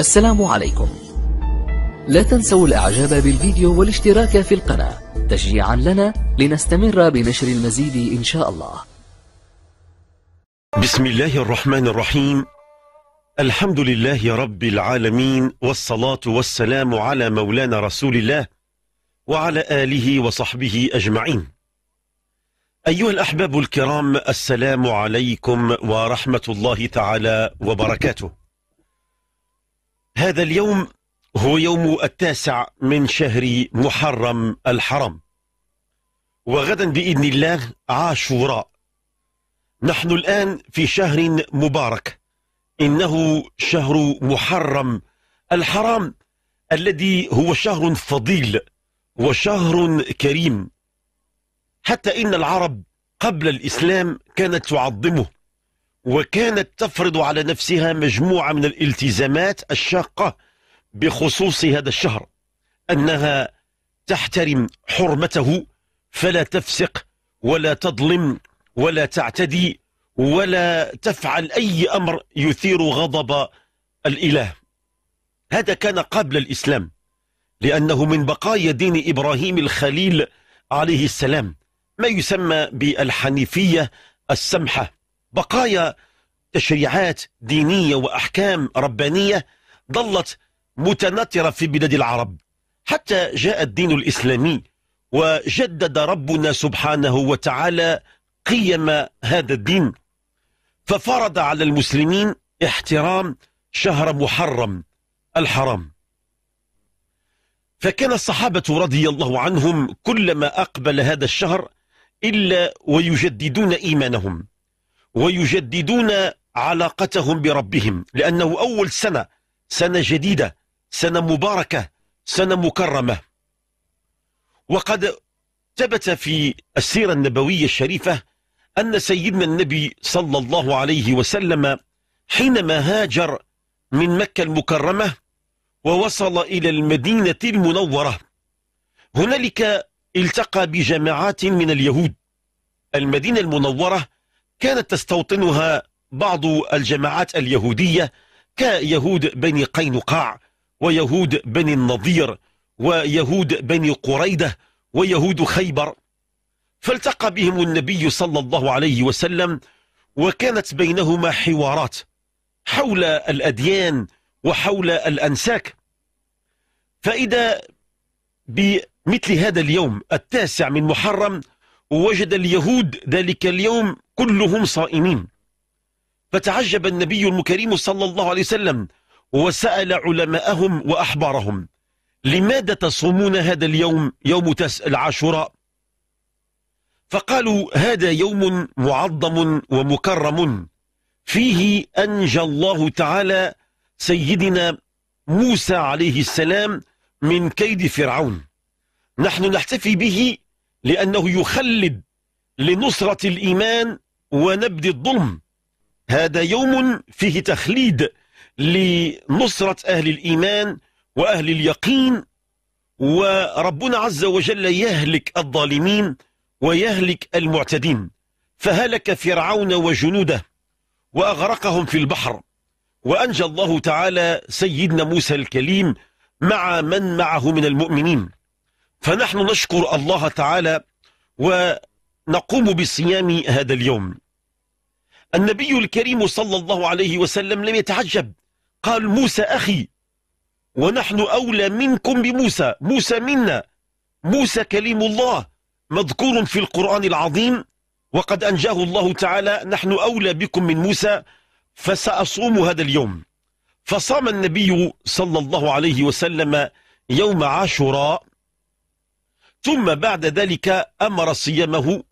السلام عليكم لا تنسوا الاعجاب بالفيديو والاشتراك في القناة تشجيعا لنا لنستمر بنشر المزيد ان شاء الله بسم الله الرحمن الرحيم الحمد لله رب العالمين والصلاة والسلام على مولانا رسول الله وعلى آله وصحبه أجمعين أيها الأحباب الكرام السلام عليكم ورحمة الله تعالى وبركاته هذا اليوم هو يوم التاسع من شهر محرم الحرام وغدا بإذن الله عاشوراء نحن الآن في شهر مبارك إنه شهر محرم الحرام الذي هو شهر فضيل وشهر كريم حتى إن العرب قبل الإسلام كانت تعظمه وكانت تفرض على نفسها مجموعة من الالتزامات الشاقة بخصوص هذا الشهر أنها تحترم حرمته فلا تفسق ولا تظلم ولا تعتدي ولا تفعل أي أمر يثير غضب الإله هذا كان قبل الإسلام لأنه من بقايا دين إبراهيم الخليل عليه السلام ما يسمى بالحنيفية السمحة بقايا تشريعات دينية وأحكام ربانية ظلت متناثرة في بلاد العرب حتى جاء الدين الإسلامي وجدد ربنا سبحانه وتعالى قيم هذا الدين ففرض على المسلمين احترام شهر محرم الحرام فكان الصحابة رضي الله عنهم كلما أقبل هذا الشهر إلا ويجددون إيمانهم ويجددون علاقتهم بربهم لأنه أول سنة سنة جديدة سنة مباركة سنة مكرمة وقد ثبت في السيرة النبوية الشريفة أن سيدنا النبي صلى الله عليه وسلم حينما هاجر من مكة المكرمة ووصل إلى المدينة المنورة هنالك التقى بجماعات من اليهود المدينة المنورة كانت تستوطنها بعض الجماعات اليهودية كيهود بني قينقاع ويهود بني النضير ويهود بني قريدة ويهود خيبر فالتقى بهم النبي صلى الله عليه وسلم وكانت بينهما حوارات حول الأديان وحول الأنساك فإذا بمثل هذا اليوم التاسع من محرم ووجد اليهود ذلك اليوم كلهم صائمين فتعجب النبي الكريم صلى الله عليه وسلم وسأل علماءهم وأحبارهم لماذا تصومون هذا اليوم يوم العاشوراء فقالوا هذا يوم معظم ومكرم فيه أنجى الله تعالى سيدنا موسى عليه السلام من كيد فرعون نحن نحتفي به لأنه يخلد لنصرة الإيمان ونبذ الظلم هذا يوم فيه تخليد لنصرة أهل الإيمان وأهل اليقين وربنا عز وجل يهلك الظالمين ويهلك المعتدين فهلك فرعون وجنوده وأغرقهم في البحر وأنجى الله تعالى سيدنا موسى الكليم مع من معه من المؤمنين فنحن نشكر الله تعالى ونقوم بصيام هذا اليوم النبي الكريم صلى الله عليه وسلم لم يتعجب قال موسى أخي ونحن أولى منكم بموسى موسى منا موسى كليم الله مذكور في القرآن العظيم وقد أنجاه الله تعالى نحن أولى بكم من موسى فسأصوم هذا اليوم فصام النبي صلى الله عليه وسلم يوم عاشوراء ثم بعد ذلك أمر صيامه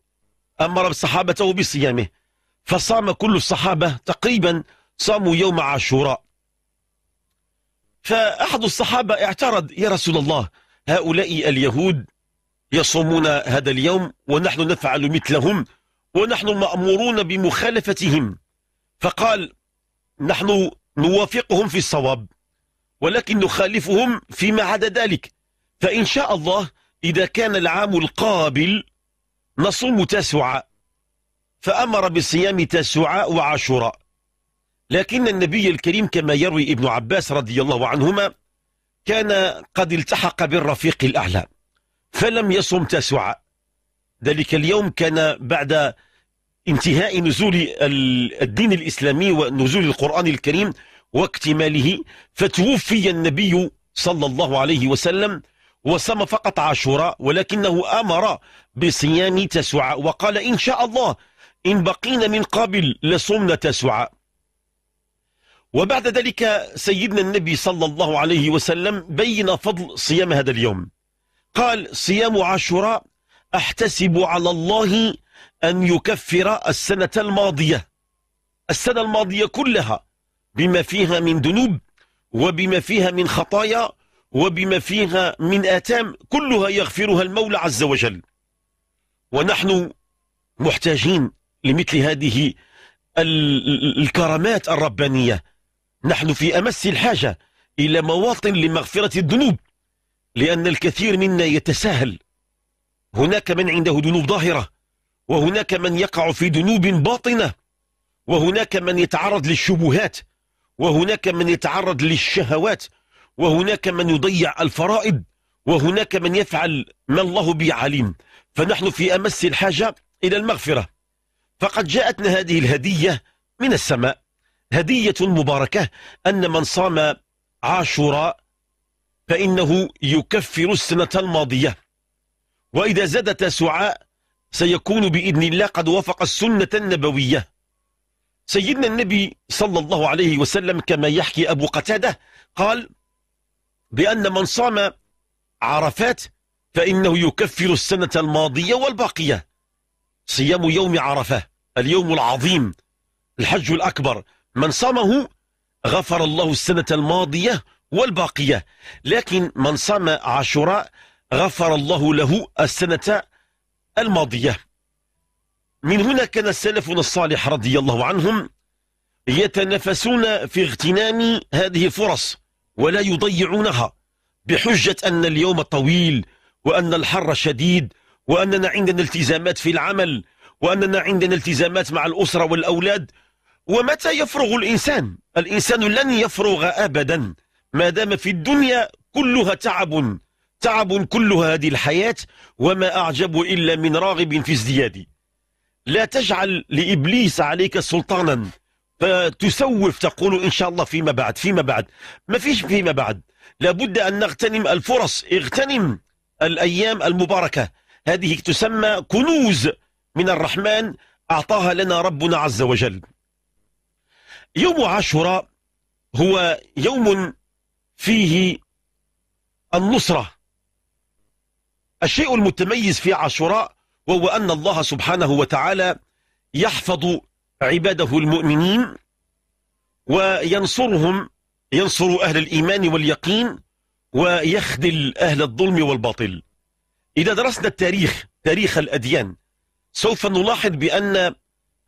أمر صحابته بصيامه فصام كل الصحابة تقريبا صاموا يوم عاشوراء فأحد الصحابة اعترض يا رسول الله هؤلاء اليهود يصومون هذا اليوم ونحن نفعل مثلهم ونحن مأمورون بمخالفتهم فقال نحن نوافقهم في الصواب ولكن نخالفهم فيما عدا ذلك فإن شاء الله إذا كان العام القابل نصوم تسعة فأمر بصيام تسعة وعشرة لكن النبي الكريم كما يروي ابن عباس رضي الله عنهما كان قد التحق بالرفيق الأعلى فلم يصم تسعة ذلك اليوم كان بعد انتهاء نزول الدين الإسلامي ونزول القرآن الكريم واكتماله فتوفي النبي صلى الله عليه وسلم وصام فقط عاشوراء ولكنه أمر بصيام تسعة وقال إن شاء الله إن بقينا من قبل لصمنا تسعة وبعد ذلك سيدنا النبي صلى الله عليه وسلم بين فضل صيام هذا اليوم قال صيام عاشوراء أحتسب على الله أن يكفر السنة الماضية السنة الماضية كلها بما فيها من ذنوب وبما فيها من خطايا وبما فيها من آتام كلها يغفرها المولى عز وجل ونحن محتاجين لمثل هذه الكرامات الربانية نحن في أمس الحاجة إلى مواطن لمغفرة الذنوب لأن الكثير منا يتساهل هناك من عنده ذنوب ظاهرة وهناك من يقع في ذنوب باطنة وهناك من يتعرض للشبهات وهناك من يتعرض للشهوات وهناك من يضيع الفرائض وهناك من يفعل ما الله به عليم فنحن في أمس الحاجة إلى المغفرة فقد جاءتنا هذه الهدية من السماء هدية مباركة أن من صام عاشوراء فإنه يكفر السنة الماضية وإذا زاد تاسعاء سيكون بإذن الله قد وافق السنة النبوية سيدنا النبي صلى الله عليه وسلم كما يحكي أبو قتادة قال بأن من صام عرفات فإنه يكفر السنة الماضية والباقية صيام يوم عرفة اليوم العظيم الحج الأكبر من صامه غفر الله السنة الماضية والباقية لكن من صام عاشوراء غفر الله له السنة الماضية من هنا كان سلفنا الصالح رضي الله عنهم يتنافسون في اغتنام هذه الفرص ولا يضيعونها بحجة أن اليوم طويل وأن الحر شديد وأننا عندنا التزامات في العمل وأننا عندنا التزامات مع الأسرة والأولاد ومتى يفرغ الإنسان؟ الإنسان لن يفرغ أبدا ما دام في الدنيا كلها تعب تعب كلها هذه الحياة وما أعجب إلا من راغب في ازدياد لا تجعل لإبليس عليك سلطانا فتسوف تقول إن شاء الله فيما بعد فيما بعد ما فيش فيما بعد لابد أن نغتنم الفرص اغتنم الأيام المباركة هذه تسمى كنوز من الرحمن أعطاها لنا ربنا عز وجل يوم عاشوراء هو يوم فيه النصرة الشيء المتميز في عاشوراء وهو أن الله سبحانه وتعالى يحفظ عباده المؤمنين وينصرهم ينصر أهل الإيمان واليقين ويخذل أهل الظلم والباطل إذا درسنا التاريخ تاريخ الأديان سوف نلاحظ بأن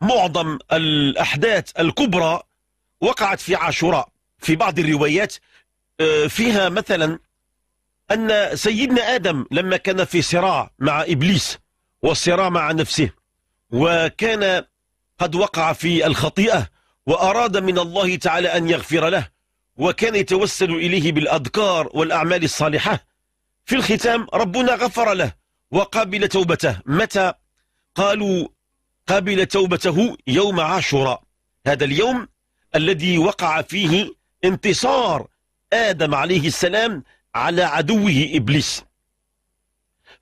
معظم الأحداث الكبرى وقعت في عاشوراء في بعض الروايات آه، فيها مثلا أن سيدنا آدم لما كان في صراع مع إبليس والصراع مع نفسه وكان قد وقع في الخطيئة وأراد من الله تعالى أن يغفر له وكان يتوسل إليه بالأذكار والأعمال الصالحة في الختام ربنا غفر له وقابل توبته متى قالوا قابل توبته يوم عاشوراء هذا اليوم الذي وقع فيه انتصار آدم عليه السلام على عدوه إبليس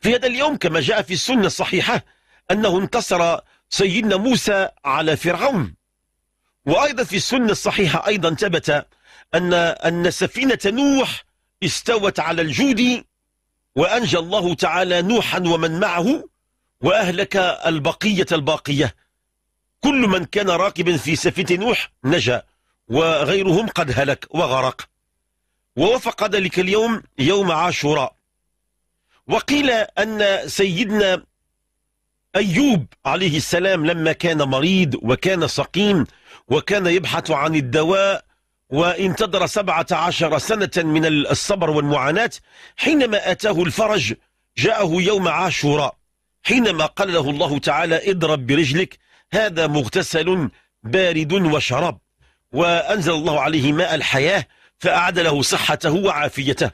في هذا اليوم كما جاء في السنة الصحيحة أنه انتصر سيدنا موسى على فرعون وأيضا في السنة الصحيحة أيضا ثبت أن أن سفينة نوح استوت على الجود وأنجى الله تعالى نوحا ومن معه وأهلك البقية الباقية كل من كان راكبا في سفينة نوح نجا وغيرهم قد هلك وغرق ووفق ذلك اليوم يوم عاشوراء وقيل أن سيدنا أيوب عليه السلام لما كان مريض وكان سقيم وكان يبحث عن الدواء وانتظر سبعة عشر سنة من الصبر والمعاناة حينما أتاه الفرج جاءه يوم عاشوراء حينما قال له الله تعالى اضرب برجلك هذا مغتسل بارد وشراب وأنزل الله عليه ماء الحياة فأعاد له صحته وعافيته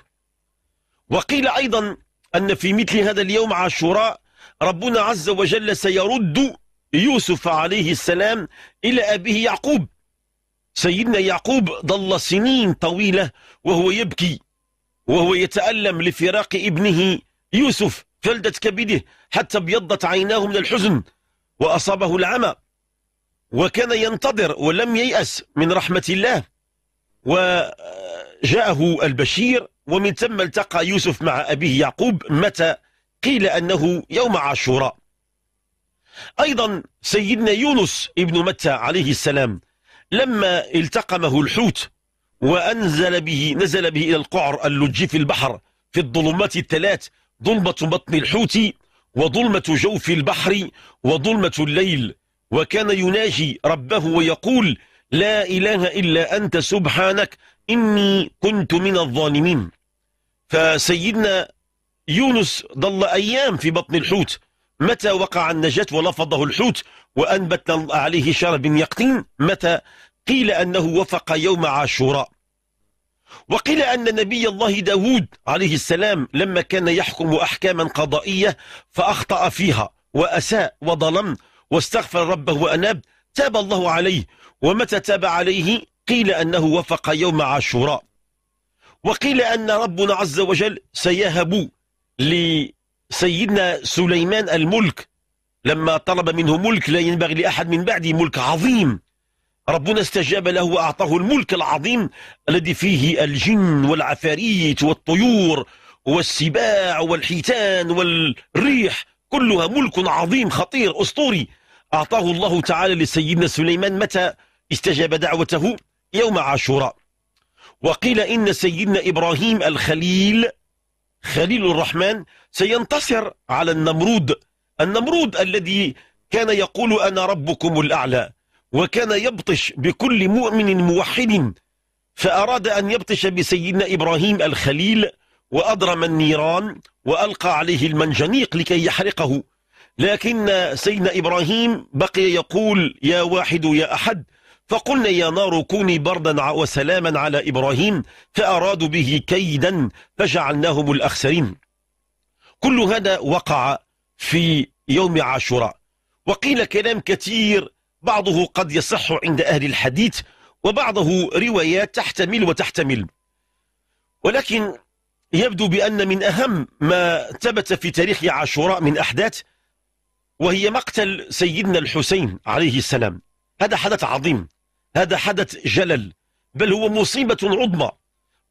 وقيل أيضا أن في مثل هذا اليوم عاشوراء ربنا عز وجل سيرد يوسف عليه السلام إلى أبيه يعقوب سيدنا يعقوب ظل سنين طويلة وهو يبكي وهو يتألم لفراق ابنه يوسف فلدت كبده حتى ابيضت عيناه من الحزن وأصابه العمى وكان ينتظر ولم ييأس من رحمة الله وجاءه البشير ومن ثم التقى يوسف مع أبيه يعقوب متى قيل أنه يوم عاشوراء أيضا سيدنا يونس ابن متى عليه السلام لما التقمه الحوت وأنزل به نزل به إلى القعر اللج في البحر في الظلمات الثلاث ظلمة بطن الحوت وظلمة جوف البحر وظلمة الليل وكان يناجي ربه ويقول لا إله إلا أنت سبحانك إني كنت من الظالمين فسيدنا يونس ظل أيام في بطن الحوت متى وقع النجاة ولفظه الحوت وأنبت عليه شرب يقطين متى قيل أنه وفق يوم عاشوراء وقيل أن نبي الله داود عليه السلام لما كان يحكم أحكاما قضائية فأخطأ فيها وأساء وظلم واستغفر ربه وأناب تاب الله عليه ومتى تاب عليه قيل أنه وفق يوم عاشوراء وقيل أن ربنا عز وجل سيهب لسيدنا سليمان الملك لما طلب منه ملك لا ينبغي لأحد من بعده ملك عظيم ربنا استجاب له وأعطاه الملك العظيم الذي فيه الجن والعفاريت والطيور والسباع والحيتان والريح كلها ملك عظيم خطير أسطوري أعطاه الله تعالى لسيدنا سليمان متى استجاب دعوته يوم عاشوراء وقيل إن سيدنا إبراهيم الخليل خليل الرحمن سينتصر على النمرود النمرود الذي كان يقول أنا ربكم الأعلى وكان يبطش بكل مؤمن موحد فأراد أن يبطش بسيدنا إبراهيم الخليل وأضرم النيران وألقى عليه المنجنيق لكي يحرقه لكن سيدنا إبراهيم بقي يقول يا واحد يا أحد فقلنا يا نار كوني بردا وسلاما على إبراهيم فأرادوا به كيدا فجعلناهم الأخسرين كل هذا وقع في يوم عاشوراء وقيل كلام كثير بعضه قد يصح عند أهل الحديث وبعضه روايات تحتمل وتحتمل ولكن يبدو بأن من أهم ما ثبت في تاريخ عاشوراء من أحداث وهي مقتل سيدنا الحسين عليه السلام هذا حدث عظيم هذا حدث جلل بل هو مصيبة عظمى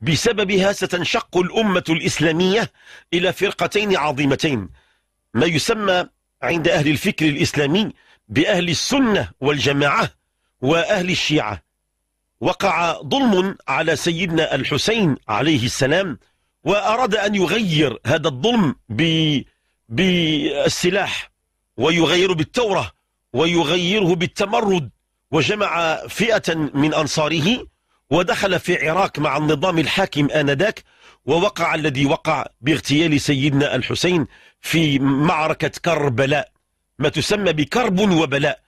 بسببها ستنشق الأمة الإسلامية إلى فرقتين عظيمتين ما يسمى عند أهل الفكر الإسلامي بأهل السنة والجماعة وأهل الشيعة وقع ظلم على سيدنا الحسين عليه السلام وأراد أن يغير هذا الظلم بالسلاح ويغيره بالتورة ويغيره بالتمرد وجمع فئة من أنصاره ودخل في عراك مع النظام الحاكم آنذاك ووقع الذي وقع باغتيال سيدنا الحسين في معركة كربلاء ما تسمى بكرب وبلاء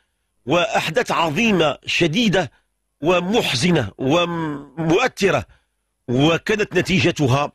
وأحدث عظيمة شديدة ومحزنة ومؤثرة وكانت نتيجتها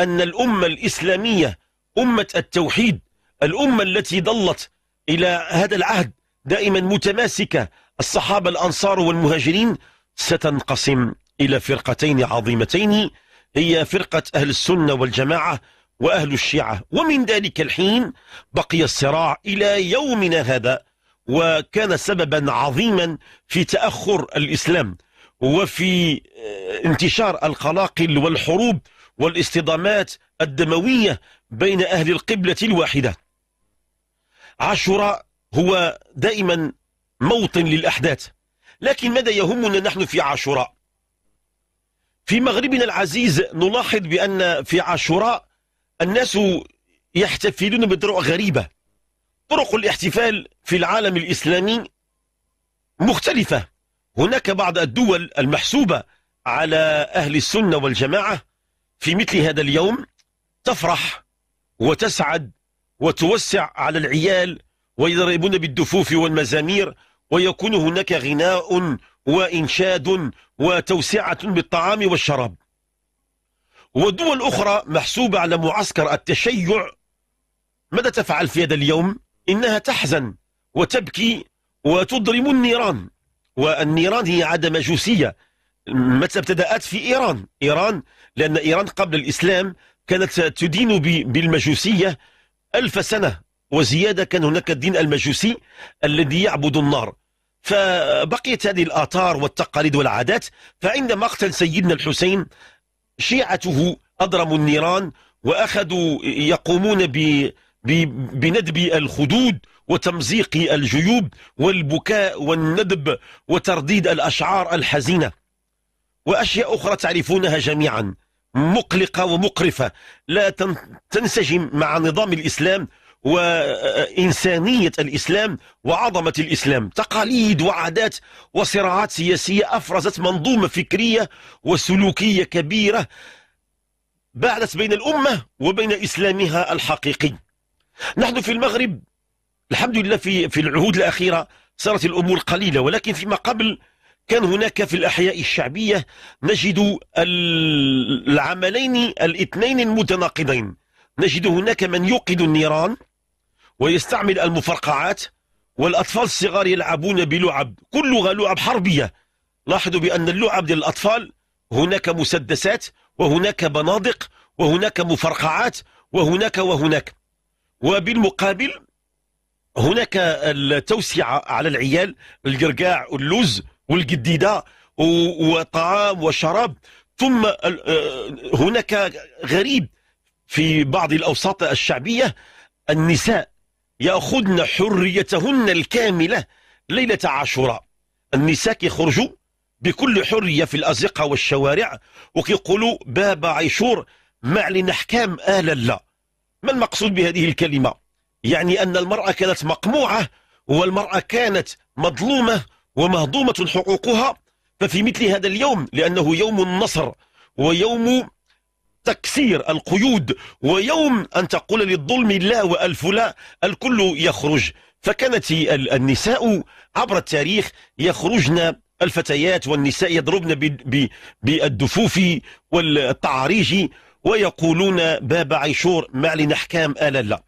أن الأمة الإسلامية أمة التوحيد الأمة التي ضلت إلى هذا العهد دائما متماسكة الصحابة الأنصار والمهاجرين ستنقسم إلى فرقتين عظيمتين هي فرقة أهل السنة والجماعة وأهل الشيعة ومن ذلك الحين بقي الصراع إلى يومنا هذا وكان سببا عظيما في تأخر الإسلام وفي آه، انتشار القلاقل والحروب والاصطدامات الدموية بين أهل القبلة الواحدة عاشوراء هو دائما موطن للأحداث لكن ماذا يهمنا نحن في عاشوراء في مغربنا العزيز نلاحظ بأن في عاشوراء الناس يحتفلون بطرق غريبة طرق الاحتفال في العالم الإسلامي مختلفة هناك بعض الدول المحسوبة على أهل السنة والجماعة في مثل هذا اليوم تفرح وتسعد وتوسع على العيال ويضربون بالدفوف والمزامير ويكون هناك غناء وإنشاد وتوسعة بالطعام والشراب ودول أخرى محسوبة على معسكر التشيع ماذا تفعل في هذا اليوم؟ إنها تحزن وتبكي وتضرم النيران والنيران هي عادة مجوسية متى ابتدأت في إيران إيران لأن إيران قبل الإسلام كانت تدين بالمجوسية ألف سنة وزيادة كان هناك الدين المجوسي الذي يعبد النار فبقيت هذه الآثار والتقاليد والعادات فعند مقتل سيدنا الحسين شيعته أضرموا النيران وأخذوا يقومون ب بندب الخدود وتمزيق الجيوب والبكاء والندب وترديد الأشعار الحزينة وأشياء أخرى تعرفونها جميعا مقلقة ومقرفة لا تنسجم مع نظام الإسلام وإنسانية الإسلام وعظمة الإسلام تقاليد وعادات وصراعات سياسية أفرزت منظومة فكرية وسلوكية كبيرة بعدت بين الأمة وبين إسلامها الحقيقي نحن في المغرب الحمد لله في في العهود الأخيرة صارت الأمور قليلة ولكن فيما قبل كان هناك في الأحياء الشعبية نجد العملين الاثنين المتناقضين نجد هناك من يوقد النيران ويستعمل المفرقعات والأطفال الصغار يلعبون بلعب كلها لعب حربية لاحظوا بأن اللعب للأطفال هناك مسدسات وهناك بنادق وهناك مفرقعات وهناك وهناك وبالمقابل هناك التوسعة على العيال القرقاع واللوز والقديدة وطعام وشراب ثم آه، هناك غريب في بعض الأوساط الشعبية النساء يأخذن حريتهن الكاملة ليلة عاشوراء النساء كيخرجوا بكل حرية في الأزقة والشوارع وكيقولوا باب عيشور ما علينا أحكام اهلا لا ما المقصود بهذه الكلمة يعني أن المرأة كانت مقموعة والمرأة كانت مظلومة ومهضومة حقوقها ففي مثل هذا اليوم لأنه يوم النصر ويوم تكسير القيود ويوم أن تقول للظلم لا وألف لا الكل يخرج فكانت النساء عبر التاريخ يخرجن الفتيات والنساء يضربن بالدفوف والتعاريج ويقولون باب عيشور ما لنحكام لا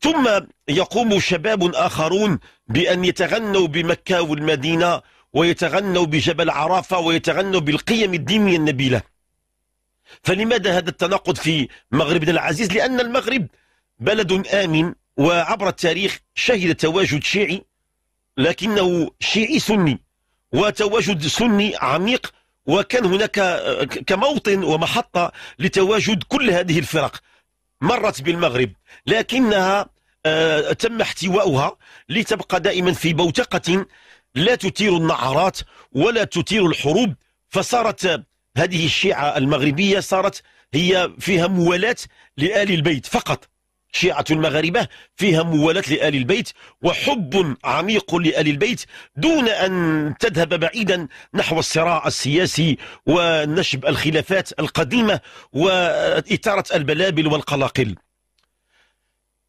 ثم يقوم شباب آخرون بأن يتغنوا بمكة والمدينة ويتغنوا بجبل عرافة ويتغنوا بالقيم الدينية النبيلة فلماذا هذا التناقض في مغربنا العزيز لأن المغرب بلد آمن وعبر التاريخ شهد تواجد شيعي لكنه شيعي سني وتواجد سني عميق وكان هناك آه، كموطن ومحطة لتواجد كل هذه الفرق مرت بالمغرب لكنها آه، تم احتواؤها لتبقى دائما في بوتقة لا تثير النعرات ولا تثير الحروب فصارت هذه الشيعة المغربية صارت هي فيها موالاة لآل البيت فقط شيعة المغاربة فيها موالاة لآل البيت وحب عميق لآل البيت دون أن تذهب بعيدا نحو الصراع السياسي ونشب الخلافات القديمة وإثارة البلابل والقلاقل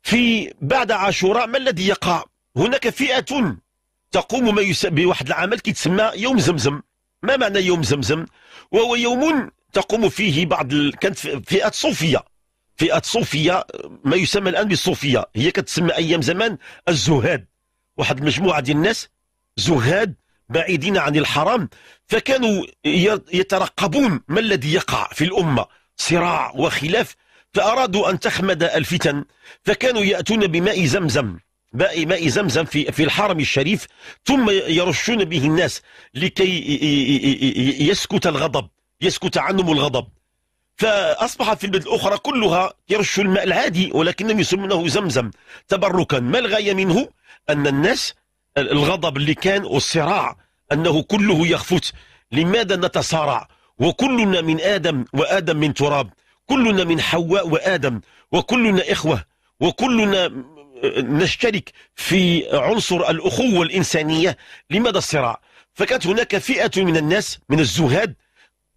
في بعد عاشوراء ما الذي يقع هناك فئة تقوم ما بواحد العمل كيتسمى يوم زمزم ما معنى يوم زمزم وهو يوم تقوم فيه بعض ال... كانت فئة صوفية فئة صوفية ما يسمى الآن بالصوفية هي كتسمى أيام زمان الزهاد واحد المجموعة ديال الناس زهاد بعيدين عن الحرام فكانوا يترقبون ما الذي يقع في الأمة صراع وخلاف فأرادوا أن تخمد الفتن فكانوا يأتون بماء زمزم ماء ماء زمزم في في الحرم الشريف ثم يرشون به الناس لكي يسكت الغضب يسكت عنهم الغضب فأصبح في البلد الأخرى كلها يرش الماء العادي ولكنهم يسمونه زمزم تبركا ما الغاية منه أن الناس الغضب اللي كان والصراع أنه كله يخفت لماذا نتصارع وكلنا من آدم وآدم من تراب كلنا من حواء وآدم وكلنا إخوة وكلنا نشترك في عنصر الأخوة الإنسانية لماذا الصراع فكانت هناك فئة من الناس من الزهاد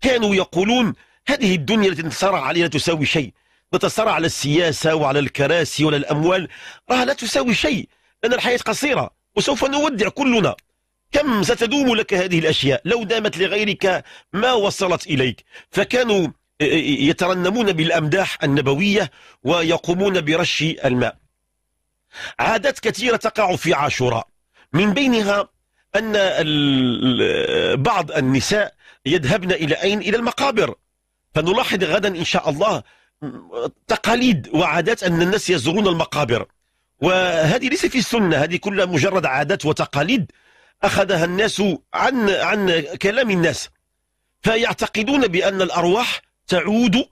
كانوا يقولون هذه الدنيا التي نتصارع عليها لا تساوي شيء نتصارع على السياسة وعلى الكراسي وعلى الأموال راها لا تساوي شيء لأن الحياة قصيرة وسوف نودع كلنا كم ستدوم لك هذه الأشياء لو دامت لغيرك ما وصلت إليك فكانوا يترنمون بالأمداح النبوية ويقومون برش الماء عادات كثيرة تقع في عاشوراء من بينها أن بعض النساء يذهبن إلى أين؟ إلى المقابر فنلاحظ غدا إن شاء الله تقاليد وعادات أن الناس يزورون المقابر وهذه ليس في السنة هذه كلها مجرد عادات وتقاليد أخذها الناس عن عن كلام الناس فيعتقدون بأن الأرواح تعود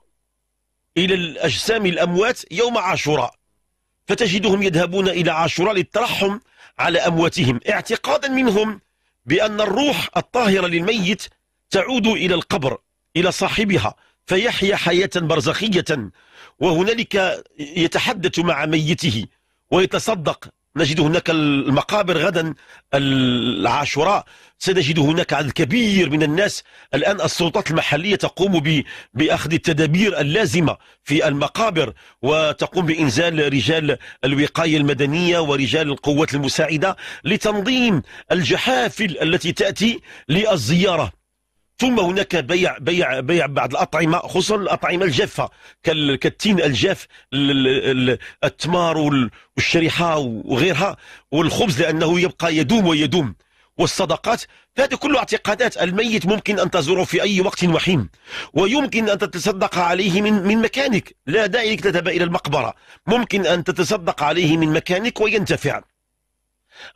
إلى الأجسام الأموات يوم عاشوراء فتجدهم يذهبون إلى عاشوراء للترحم على أمواتهم اعتقادا منهم بأن الروح الطاهرة للميت تعود إلى القبر إلى صاحبها فيحيا حياة برزخية وهنالك يتحدث مع ميته ويتصدق نجد هناك المقابر غدا العاشوراء سنجد هناك عدد كبير من الناس الآن السلطات المحلية تقوم بأخذ التدابير اللازمة في المقابر وتقوم بإنزال رجال الوقاية المدنية ورجال القوات المساعدة لتنظيم الجحافل التي تأتي للزيارة ثم هناك بيع بيع بيع بعض الاطعمه خصوصا الاطعمه الجافه كالتين الجاف التمار والشريحه وغيرها والخبز لانه يبقى يدوم ويدوم والصدقات فهذه كل اعتقادات الميت ممكن أن تزوره في أي وقت وحين ويمكن أن تتصدق عليه من من مكانك لا داعي لك تذهب إلى المقبرة ممكن أن تتصدق عليه من مكانك وينتفع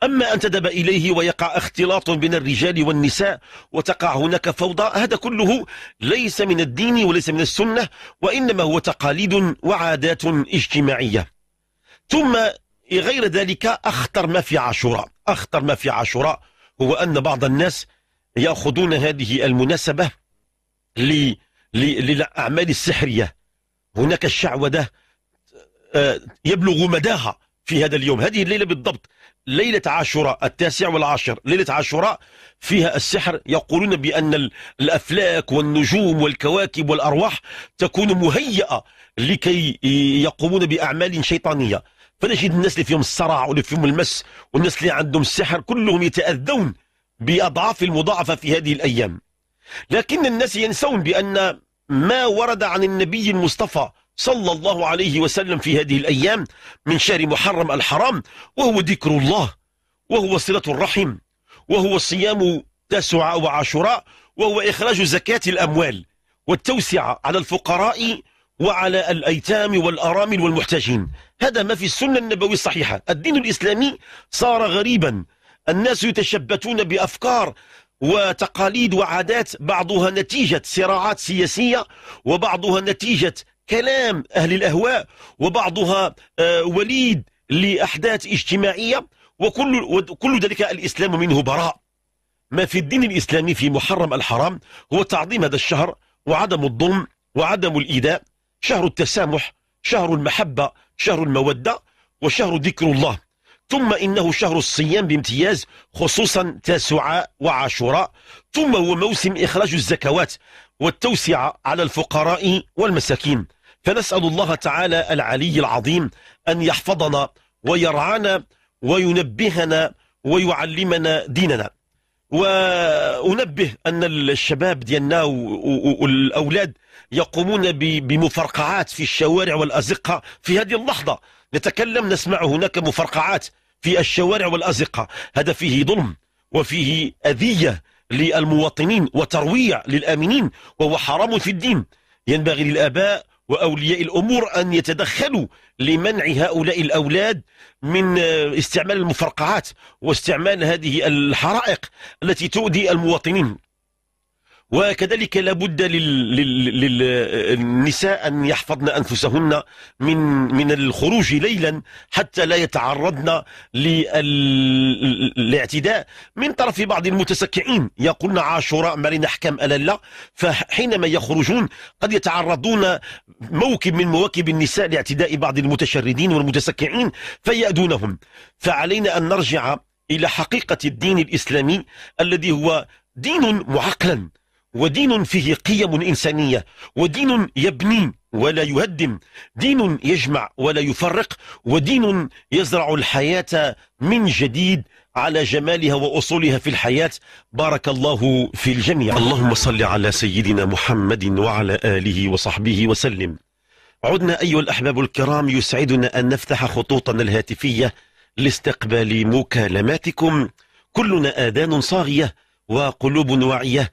أما أن تذهب إليه ويقع اختلاط بين الرجال والنساء وتقع هناك فوضى هذا كله ليس من الدين وليس من السنة وإنما هو تقاليد وعادات اجتماعية ثم غير ذلك أخطر ما في عاشوراء أخطر ما في عاشوراء هو أن بعض الناس يأخذون هذه المناسبة للأعمال السحرية هناك الشعوذة آه، يبلغ مداها في هذا اليوم هذه الليلة بالضبط ليلة عاشوراء التاسع والعاشر ليلة عاشوراء فيها السحر يقولون بأن الأفلاك والنجوم والكواكب والأرواح تكون مهيئة لكي يقومون بأعمال شيطانية فنجد الناس اللي فيهم الصرع واللي فيهم المس والناس اللي عندهم السحر كلهم يتأذون بأضعاف المضاعفة في هذه الأيام لكن الناس ينسون بأن ما ورد عن النبي المصطفى صلى الله عليه وسلم في هذه الأيام من شهر محرم الحرام وهو ذكر الله وهو صلة الرحم وهو صيام تسعة وعشراء وهو إخراج زكاة الأموال والتوسعة على الفقراء وعلى الأيتام والأرامل والمحتاجين هذا ما في السنة النبوية الصحيحة الدين الإسلامي صار غريبا الناس يتشبتون بأفكار وتقاليد وعادات بعضها نتيجة صراعات سياسية وبعضها نتيجة كلام أهل الأهواء وبعضها آه، وليد لأحداث اجتماعية وكل, وكل ذلك الإسلام منه براء ما في الدين الإسلامي في محرم الحرام هو تعظيم هذا الشهر وعدم الظلم وعدم الإيذاء شهر التسامح شهر المحبة شهر المودة وشهر ذكر الله ثم إنه شهر الصيام بامتياز خصوصا تاسعاء وعاشوراء ثم هو موسم إخراج الزكوات والتوسعة على الفقراء والمساكين فنسأل الله تعالى العلي العظيم أن يحفظنا ويرعانا وينبهنا ويعلمنا ديننا وأنبه أن الشباب ديالنا والأولاد يقومون بمفرقعات في الشوارع والأزقة في هذه اللحظة نتكلم نسمع هناك مفرقعات في الشوارع والأزقة هذا فيه ظلم وفيه أذية للمواطنين وترويع للآمنين وهو حرام في الدين ينبغي للآباء وأولياء الأمور أن يتدخلوا لمنع هؤلاء الأولاد من آه، استعمال المفرقعات واستعمال هذه الحرائق التي تؤذي المواطنين وكذلك لابد للنساء أن يحفظن أنفسهن من من الخروج ليلا حتى لا يتعرضن للاعتداء من طرف بعض المتسكعين يقولن عاشوراء مرينا أحكام لا فحينما يخرجون قد يتعرضون موكب من مواكب النساء لاعتداء بعض المتشردين والمتسكعين فيأدونهم فعلينا أن نرجع إلى حقيقة الدين الإسلامي الذي هو دين معقلا ودين فيه قيم إنسانية ودين يبني ولا يهدم دين يجمع ولا يفرق ودين يزرع الحياة من جديد على جمالها وأصولها في الحياة بارك الله في الجميع اللهم صل على سيدنا محمد وعلى آله وصحبه وسلم عدنا أيها الأحباب الكرام يسعدنا أن نفتح خطوطنا الهاتفية لاستقبال مكالماتكم كلنا آذان صاغية وقلوب واعية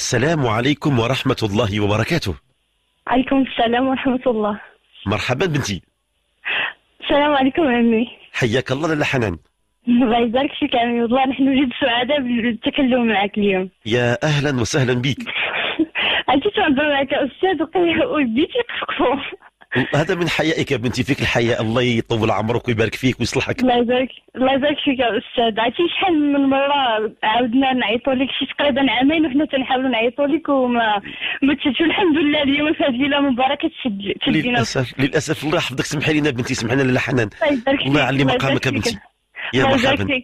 السلام عليكم ورحمة الله وبركاته عليكم السلام ورحمة الله مرحبا بنتي السلام عليكم عمي حياك الله لاله حنان الله يبارك فيك عمي والله نحن جد سعداء بالتكلم معك اليوم يا أهلا وسهلا بك عرفتي تهضر معك أستاذ وبديتي قفقفو هذا من حيائك يا بنتي فيك الحياء الله يطول عمرك ويبارك فيك ويصلحك الله يبارك الله يبارك فيك يا استاذ عرفتي شحال من مره عاودنا نعيطوا لك شي تقريبا عامين وحنا تنحاولوا نعيطوا لك وما ما تشدش الحمد لله اليوم في هذه الليله مباركه تشد تشدينا للاسف للاسف الله يحفظك سمحي لنا بنتي سمحي لنا لاله حنان الله يعلي مقامك يا بنتي يا مرحبا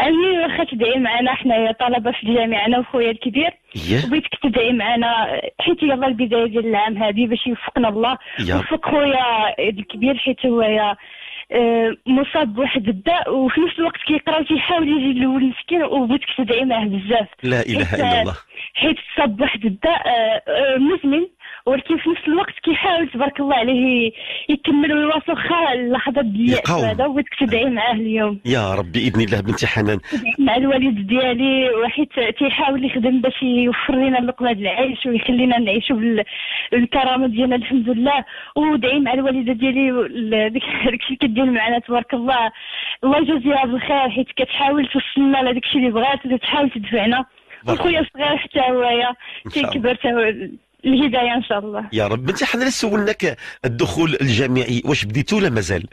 امي واخا تدعي معنا حنايا طلبه في الجامعه انا وخويا الكبير yeah. وبيتك تدعي معنا حيت يلا البدايه ديال العام هذه باش يوفقنا الله yeah. وفق خويا الكبير حيت هو آه، مصاب بواحد الداء وفي نفس الوقت كيقرا وكيحاول يجي الاول مسكين وبغيتك تدعي معاه بزاف لا اله الا الله حيت تصاب بواحد الداء آه، آه، مزمن ولكن في نفس الوقت كيحاول تبارك الله عليه يكمل ويواصل واخا اللحظه ديال هذا وبغيتك تدعي معاه اليوم يا ربي باذن الله بنتي حنان مع الوالد ديالي وحيت تيحاول يخدم باش يوفر لنا لقمه ديال العيش ويخلينا نعيشوا بالكرامه ديالنا الحمد لله ودعي مع الوالده ديالي ديك الشيء كدير معنا تبارك الله الله يجازيها بالخير حيت كتحاول توصلنا لهداك الشيء اللي بغات وتحاول تدفعنا وخويا صغير حتى هويا تيكبر حتى الهدايه ان شاء الله يا رب انت حنا سولناك الدخول الجامعي واش بديتو ولا مازال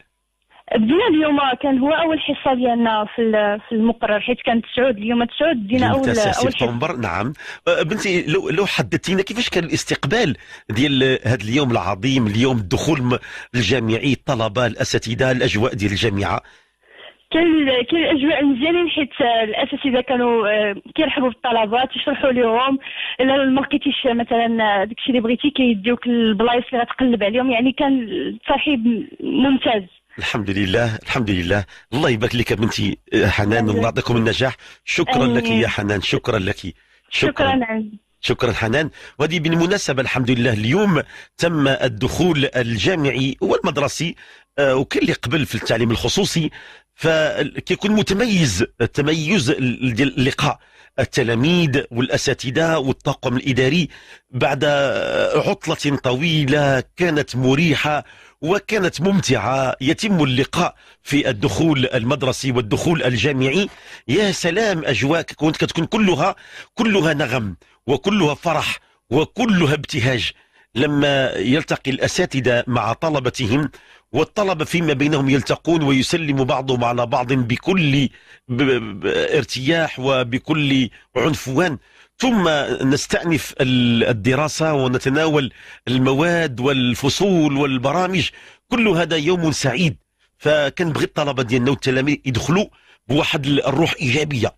بدينا اليوم كان هو اول حصه ديالنا في في المقرر حيت كانت تسعود اليوم تسعود دينا اول اول سبتمبر نعم أه، بنتي لو لو حدثتينا كيفاش كان الاستقبال ديال هذا اليوم العظيم اليوم الدخول الجامعي الطلبه الاساتذه الاجواء ديال الجامعه كان كان اجواء مزيانين حيت الاساتذه كانوا آه، كيرحبوا بالطلبات يشرحوا لهم الا ما لقيتيش مثلا داكشي اللي بغيتي كيديوك البلايص اللي غتقلب عليهم يعني كان الترحيب ممتاز الحمد لله الحمد لله الله يبارك لك بنتي آه، حنان الله يعطيكم النجاح شكرا لك يا حنان شكرا لك شكرا شكرا, شكرا. شكرا حنان وهذه بالمناسبة الحمد لله اليوم تم الدخول الجامعي والمدرسي آه، وكل اللي قبل في التعليم الخصوصي فكيكون متميز التميز ديال اللقاء التلاميذ والاساتذه والطاقم الاداري بعد عطله طويله كانت مريحه وكانت ممتعه يتم اللقاء في الدخول المدرسي والدخول الجامعي يا سلام اجواء كنت كتكون كلها كلها نغم وكلها فرح وكلها ابتهاج لما يلتقي الاساتذه مع طلبتهم والطلبة فيما بينهم يلتقون ويسلم بعضهم على بعض بكل ارتياح وبكل عنفوان ثم نستأنف الدراسة ونتناول المواد والفصول والبرامج كل هذا يوم سعيد فكنبغي الطلبة ديالنا والتلاميذ يدخلوا بواحد الروح إيجابية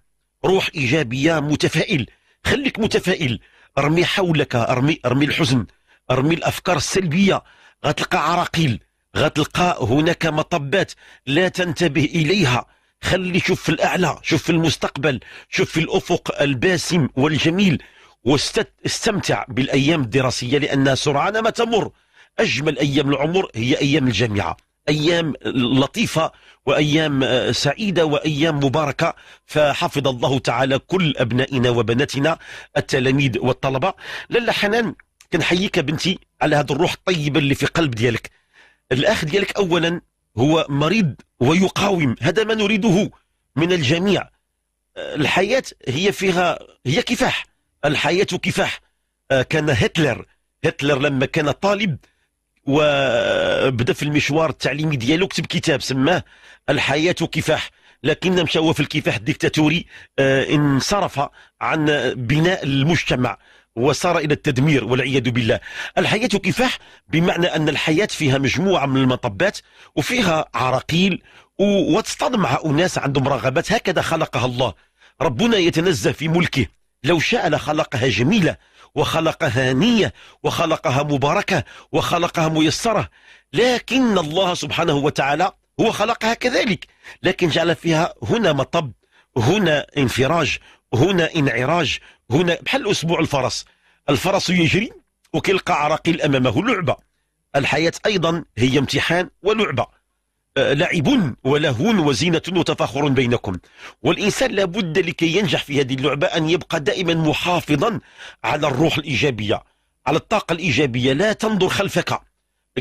روح إيجابية متفائل خليك متفائل ارمي حولك ارمي ارمي الحزن ارمي الأفكار السلبية غتلقى عراقيل غتلقى هناك مطبات لا تنتبه إليها خلي شوف في الأعلى شوف في المستقبل شوف في الأفق الباسم والجميل واستمتع بالأيام الدراسية لأنها سرعان ما تمر أجمل أيام العمر هي أيام الجامعة أيام لطيفة وأيام آه، سعيدة وأيام مباركة فحفظ الله تعالى كل أبنائنا وبناتنا التلاميذ والطلبة لالا حنان كنحييك بنتي على هذا الروح الطيبة اللي في قلب ديالك الاخ ديالك اولا هو مريض ويقاوم هذا ما نريده من الجميع آه، الحياه هي فيها هي كفاح الحياه كفاح آه، كان هتلر هتلر لما كان طالب وبدا في المشوار التعليمي ديالو كتب كتاب سماه الحياه كفاح لكن مشى في الكفاح الديكتاتوري آه، انصرف عن بناء المجتمع وصار إلى التدمير والعياذ بالله الحياة كفاح بمعنى أن الحياة فيها مجموعة من المطبات وفيها عراقيل وتصطدم مع أناس عندهم رغبات هكذا خلقها الله ربنا يتنزه في ملكه لو شاء لخلقها جميلة وخلقها نيه وخلقها مباركة وخلقها ميسرة لكن الله سبحانه وتعالى هو خلقها كذلك لكن جعل فيها هنا مطب هنا انفراج هنا انعراج هنا بحال اسبوع الفرس الفرس يجري وكيلقى عراقيل امامه لعبه الحياه ايضا هي امتحان ولعبه أه، لعب وله وزينة وتفاخر بينكم والإنسان لابد لكي ينجح في هذه اللعبة أن يبقى دائما محافظا على الروح الإيجابية على الطاقة الإيجابية لا تنظر خلفك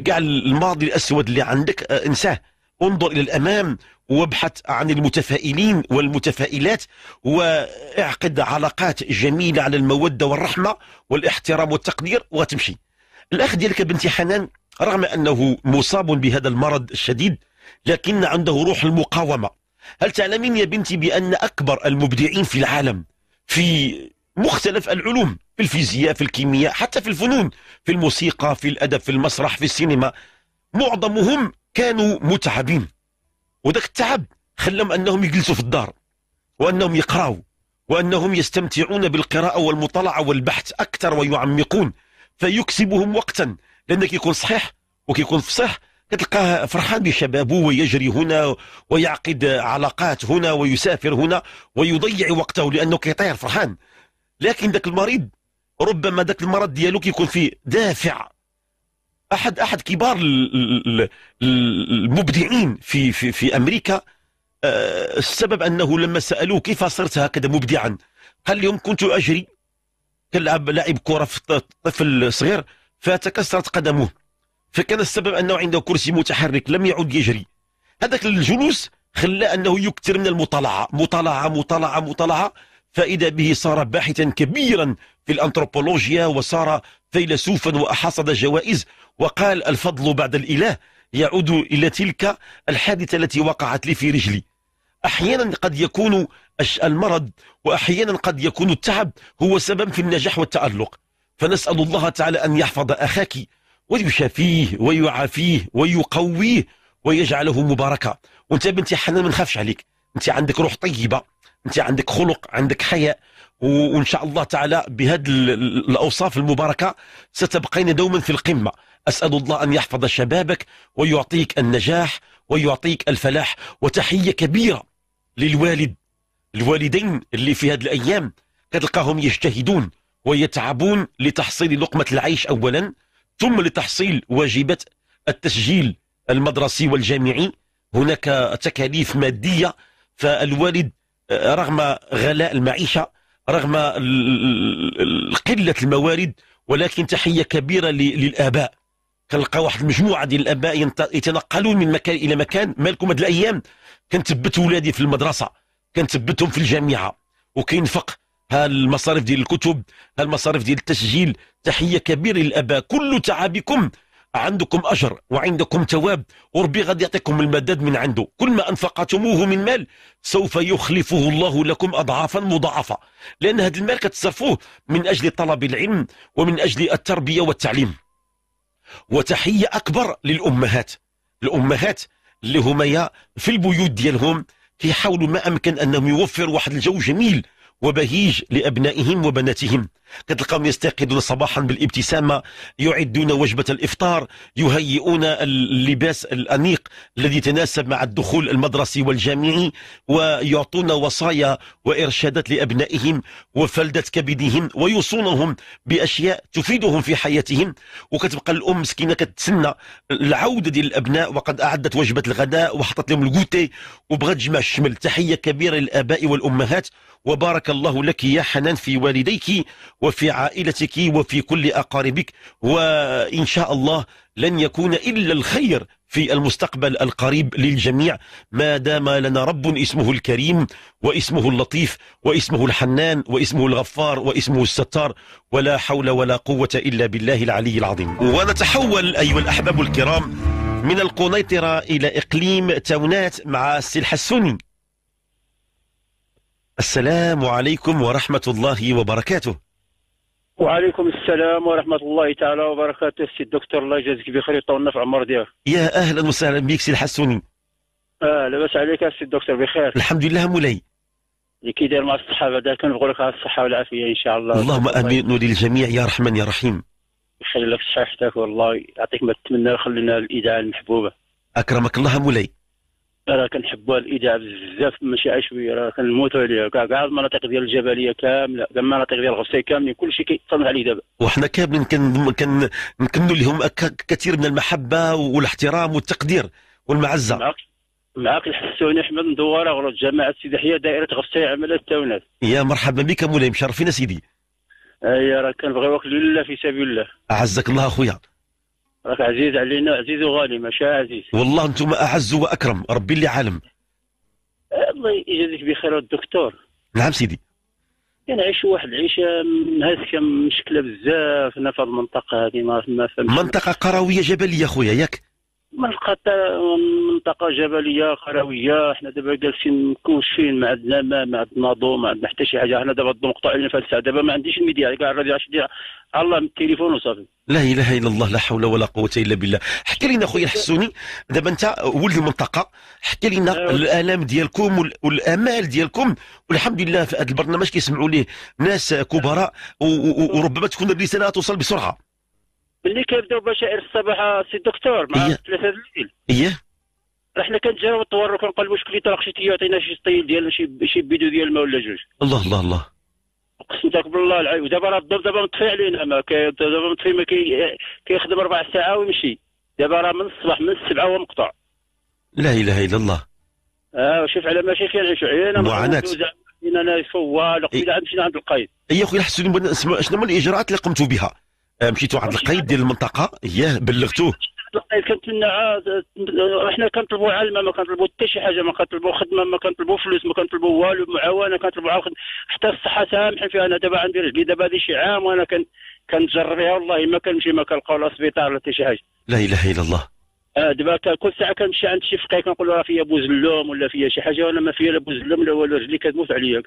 كاع الماضي الأسود اللي عندك أه، انساه انظر إلى الأمام وابحث عن المتفائلين والمتفائلات واعقد علاقات جميلة على المودة والرحمة والاحترام والتقدير وتمشي الأخ ديالك بنتي حنان رغم أنه مصاب بهذا المرض الشديد لكن عنده روح المقاومة هل تعلمين يا بنتي بأن أكبر المبدعين في العالم في مختلف العلوم في الفيزياء في الكيمياء حتى في الفنون في الموسيقى في الأدب في المسرح في السينما معظمهم كانوا متعبين وذاك التعب خلاهم انهم يجلسوا في الدار وانهم يقراوا وانهم يستمتعون بالقراءه والمطالعه والبحث اكثر ويعمقون فيكسبهم وقتا لان كيكون صحيح وكيكون فصيح كتلقاه فرحان بشبابه ويجري هنا ويعقد علاقات هنا ويسافر هنا ويضيع وقته لانه كيطير فرحان لكن ذاك المريض ربما ذاك المرض ديالو كيكون فيه دافع احد احد كبار المبدعين في في في امريكا آه، السبب انه لما سالوه كيف صرت هكذا مبدعا قال لهم كنت اجري كنلعب لاعب كره في طفل صغير فتكسرت قدمه فكان السبب انه عنده كرسي متحرك لم يعد يجري هذاك الجلوس خلى انه يكثر من المطالعه مطالعه مطالعه مطالعه فاذا به صار باحثا كبيرا في الانثروبولوجيا وصار فيلسوفا واحصد جوائز وقال الفضل بعد الإله يعود إلى تلك الحادثة التي وقعت لي في رجلي أحيانا قد يكون المرض وأحيانا قد يكون التعب هو سبب في النجاح والتألق فنسأل الله تعالى أن يحفظ أخاك ويشافيه ويعافيه ويقويه ويجعله مباركة وانت بنتي حنان ما نخافش عليك انت عندك روح طيبة انت عندك خلق عندك حياء وان شاء الله تعالى بهذه الاوصاف المباركه ستبقين دوما في القمه أسأل الله أن يحفظ شبابك ويعطيك النجاح ويعطيك الفلاح وتحية كبيرة للوالد الوالدين اللي في هذه الأيام كتلقاهم يجتهدون ويتعبون لتحصيل لقمة العيش أولا ثم لتحصيل واجبات التسجيل المدرسي والجامعي هناك تكاليف مادية فالوالد رغم غلاء المعيشة رغم قلة الموارد ولكن تحية كبيرة للآباء كنلقى واحد المجموعه ديال الاباء يتنقلون من مكان الى مكان مالكم هاد الايام كنثبت ولادي في المدرسه كنثبتهم في الجامعه وكينفق ها المصاريف ديال الكتب ها المصاريف ديال التسجيل تحيه كبيره للاباء كل تعبكم عندكم اجر وعندكم ثواب وربي غادي يعطيكم المدد من عنده كل ما انفقتموه من مال سوف يخلفه الله لكم اضعافا مضاعفه لان هذا المال كتصرفوه من اجل طلب العلم ومن اجل التربيه والتعليم وتحية أكبر للأمهات الأمهات اللي هما في البيوت ديالهم كيحاولوا ما أمكن أنهم يوفروا واحد الجو جميل وبهيج لأبنائهم وبناتهم كتلقاهم يستيقظون صباحا بالابتسامه يعدون وجبه الافطار يهيئون اللباس الانيق الذي يتناسب مع الدخول المدرسي والجامعي ويعطون وصايا وارشادات لابنائهم وفلده كبدهم ويوصونهم باشياء تفيدهم في حياتهم وكتبقى الام مسكينه كتسنى العوده ديال الابناء وقد اعدت وجبه الغداء وحطت لهم الكوتي وبغات تجمع الشمل تحيه كبيره للاباء والامهات وبارك الله لك يا حنان في والديك وفي عائلتك وفي كل أقاربك وإن شاء الله لن يكون إلا الخير في المستقبل القريب للجميع ما دام لنا رب اسمه الكريم واسمه اللطيف واسمه الحنان واسمه الغفار واسمه الستار ولا حول ولا قوة إلا بالله العلي العظيم ونتحول أيها الأحباب الكرام من القنيطرة إلى إقليم تونات مع السلحسوني السني السلام عليكم ورحمة الله وبركاته وعليكم السلام ورحمة الله تعالى وبركاته سي الدكتور الله يجازيك بخير يطول في العمر ديالك. يا أهلا وسهلا بك سي الحسوني اه لاباس عليك سي الدكتور بخير. الحمد لله مولاي. اللي كيداير مع الصحابة هذا كنبغي لك الصحة والعافية إن شاء الله. اللهم آمين وللجميع يا رحمن يا رحيم. يخلي لك صحتك والله يعطيك ما تتمنى ويخلي لنا الإذاعة المحبوبة. أكرمك الله مولاي. راه كنحبوها الاذاعه بزاف ماشي عا شويه راه كنموتوا عليها كاع كاع المناطق ديال الجبليه كامله كاع المناطق ديال الغصي كاملين كلشي كيتصنع عليه دابا وحنا كاملين كنكنوا لهم كثير من المحبه والاحترام والتقدير والمعزه معك معك الحسوني احمد ندوره غرض جماعه سيدي حيا دائره غصي عملات تاونات يا مرحبا بك مولاي مشرفين سيدي اي راه كنبغيوك لله في سبيل الله اعزك الله اخويا راك عزيز علينا عزيز وغالي ماشي عزيز والله انتم اعز واكرم ربي اللي عالم الله يجازيك بخير الدكتور نعم سيدي كنعيش يعني واحد العيشه مهزكه مشكله بزاف هنا في المنطقه هذه ما فهمتش منطقه قرويه جبليه خويا ياك منطقة منطقة جبلية قروية حنا دابا جالسين مكوشين ما عندنا ما ما عندنا ضوء ما عندنا حتى شي حاجة حنا دابا الضوء مقطوع علينا في الساعة دابا ما عنديش الميديا كاع الراديو عشان الله من التليفون وصافي لا اله الا الله لا حول ولا قوه الا بالله حكي لنا خويا حسوني دابا انت ولد المنطقه حكي لنا أيوة. الالام ديالكم والامال ديالكم والحمد لله في هذا البرنامج كيسمعوا ليه ناس كبراء وربما تكون الرساله توصل بسرعه ملي كيبداو بشائر الصباح سي الدكتور مع إيه. ثلاثة الليل اييه احنا كنتجاوب الطوار وكنقلبوا شكون اللي طرقشتي يعطينا شي طيل ديال شي شي بيدو ديال الماء ولا جوج الله الله الله قسمتك بالله العظيم ودابا راه الضرب دابا مطفي علينا ما دابا مطفي ما كيخدم ربع ساعه ويمشي دابا راه من الصباح من السبعه ومقطع لا اله الا الله اه شوف على مشاكل نعيشوا علينا معاناه انا فوال قبيله مشينا إيه. عند القايد اي اخويا حسوني شنو هما الاجراءات اللي قمتوا بها مشيت واحد القيد يعني؟ ديال المنطقه ياه بلغتوه لقيت عاد احنا كنطلبوا علمه ما كنطلبوا حتى شي حاجه ما كنطلبوا خدمه ما كنطلبوا فلوس ما كنطلبوا والو معاونه كنطلبوا عاود حتى الصحه سامحين فيها انا دابا عندي رجلي دابا هذه شي عام وانا كنجرب فيها والله ما كنمشي ما كنلقاو لا سبيطار ولا حتى شي حاجه لا اله الا الله آه دابا كل ساعه كنمشي عند شي فقيه كنقول له راه فيا اللوم ولا فيا شي حاجه وانا ما فيا لا اللوم لا والو رجلي كتموت عليا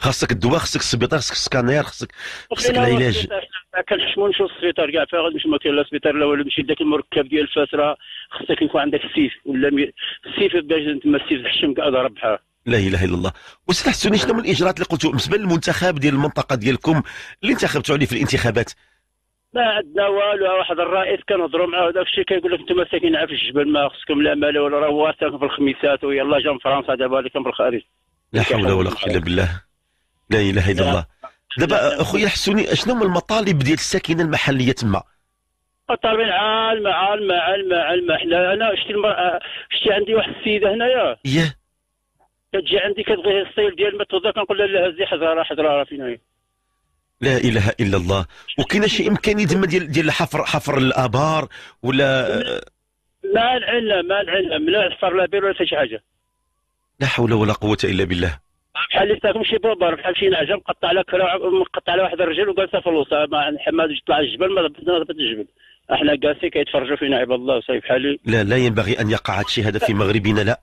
خاصك الدواء خاصك السبيطار خاصك السكانير خاصك خاصك العلاج ما كنحشموا نشوف للسبيطار كاع فيها مش ما كاين لا سبيطار لا والو مشي داك المركب ديال راه خاصك يكون عندك السيف ولا مي... السيف باش تما السيف كاع اضرب بحال لا اله الا الله وسي حسوني شنو من الاجراءات اللي قلتوا بالنسبه للمنتخب ديال المنطقه ديالكم اللي انتخبتوا عليه في الانتخابات ما عندنا والو واحد الرئيس كنهضروا معاه وداك الشيء كيقول لك انتم ساكنين في الجبل ما خصكم لا مال ولا راه هو ساكن في الخميسات ويلا جا من فرنسا دابا اللي كان الخارج لا حول ولا قوه الا بالله لا اله الا الله دابا اخويا حسوني شنو هما المطالب ديال الساكنه المحليه تما؟ طالبين عالم عالم عالم عالم حنا انا شتي المرأة شتي عندي واحد السيدة هنايا ياه كتجي عندي كتبغي الصيل ديال ما تهضر كنقول لها لا هزي حذرة حذرة فين هي لا اله الا الله وكاين شي امكانيه تما ديال ديال حفر حفر الابار ولا ما العلم ما العلم لا حفر لا بير ولا شي حاجه لا حول ولا قوه الا بالله بحال اللي صافي شي بوبر بحال شي نعجه مقطع على كرا مقطع على واحد الرجل وجالسه في الوسط ما طلع الجبل ما ضبط الجبل احنا جالسين كيتفرجوا فينا عباد الله وصايب حالي لا لا ينبغي ان يقع هذا الشيء هذا في مغربنا لا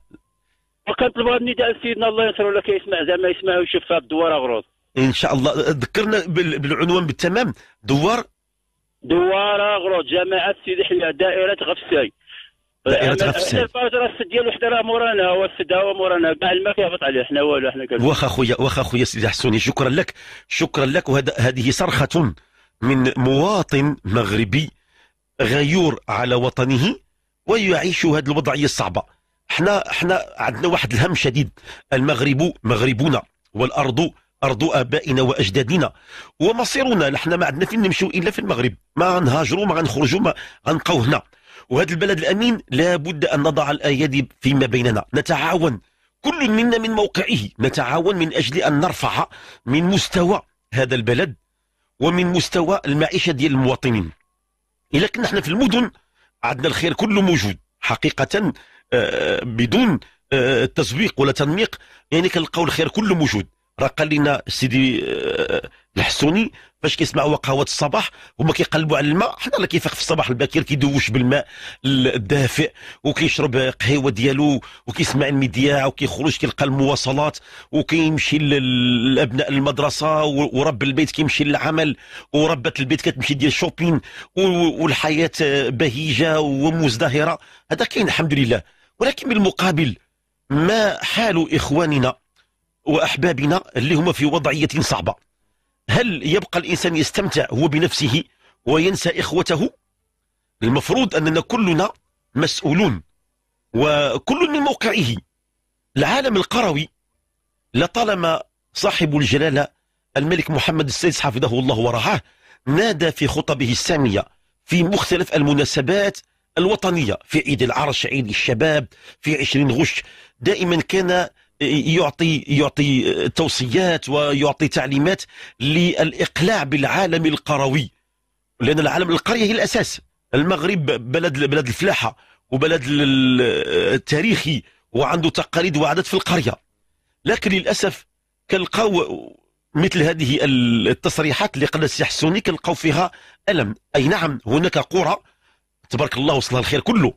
وكنطلبوا النداء سيدنا الله ينصر ولا كيسمع زعما يسمع ويشوف في الدوار اغروض ان شاء الله ذكرنا بالعنوان بالتمام دوار دوار اغروض جماعه سيدي حنا دائره غفساي دائره السد ديالو حتى راه مورانا هو السد هو مورانا كاع الما كيهبط عليه حنا والو حنا واخا خويا واخا خويا سيدي حسوني شكرا لك شكرا لك وهذه صرخه من مواطن مغربي غيور على وطنه ويعيش هذه الوضعيه الصعبه حنا حنا عندنا واحد الهم شديد المغرب مغربنا والارض ارض ابائنا واجدادنا ومصيرنا نحن ما عندنا فين نمشيو الا في المغرب ما غنهاجروا ما غنخرجوا ما غنبقاو هنا وهذا البلد الأمين لابد أن نضع الايادي فيما بيننا نتعاون كل منا من موقعه نتعاون من أجل أن نرفع من مستوى هذا البلد ومن مستوى المعيشة ديال المواطنين إلا كنا احنا في المدن عندنا الخير كله موجود حقيقة آه، بدون آه، تزويق ولا تنميق يعني كنلقاو الخير كله موجود راه قال لنا سيدي آه، الحسوني فاش كيسمعوا قهوه الصباح هما كيقلبوا على الماء حنا اللي كيفيق في الصباح الباكر كيدوش بالماء الدافئ وكيشرب قهيوه ديالو وكيسمع المذياع وكيخرج كيلقى المواصلات وكيمشي لابناء المدرسه ورب البيت كيمشي للعمل وربة البيت كتمشي ديال الشوبين والحياه بهيجه ومزدهره هذا كاين الحمد لله ولكن بالمقابل ما حال اخواننا واحبابنا اللي هما في وضعيه صعبه هل يبقى الإنسان يستمتع هو بنفسه وينسى إخوته المفروض أننا كلنا مسؤولون وكل من موقعه العالم القروي لطالما صاحب الجلالة الملك محمد السادس حفظه الله ورعاه نادى في خطبه السامية في مختلف المناسبات الوطنية في عيد العرش عيد الشباب في عشرين غش دائما كان يعطي يعطي آه، توصيات ويعطي تعليمات للاقلاع بالعالم القروي لان العالم القريه هي الاساس المغرب بلد بلد الفلاحه وبلد التاريخي وعنده تقاليد وعادات في القريه لكن للاسف كنلقاو مثل هذه التصريحات اللي قال السي حسوني كنلقاو فيها الم اي نعم هناك قرى تبارك الله وصلها الخير كله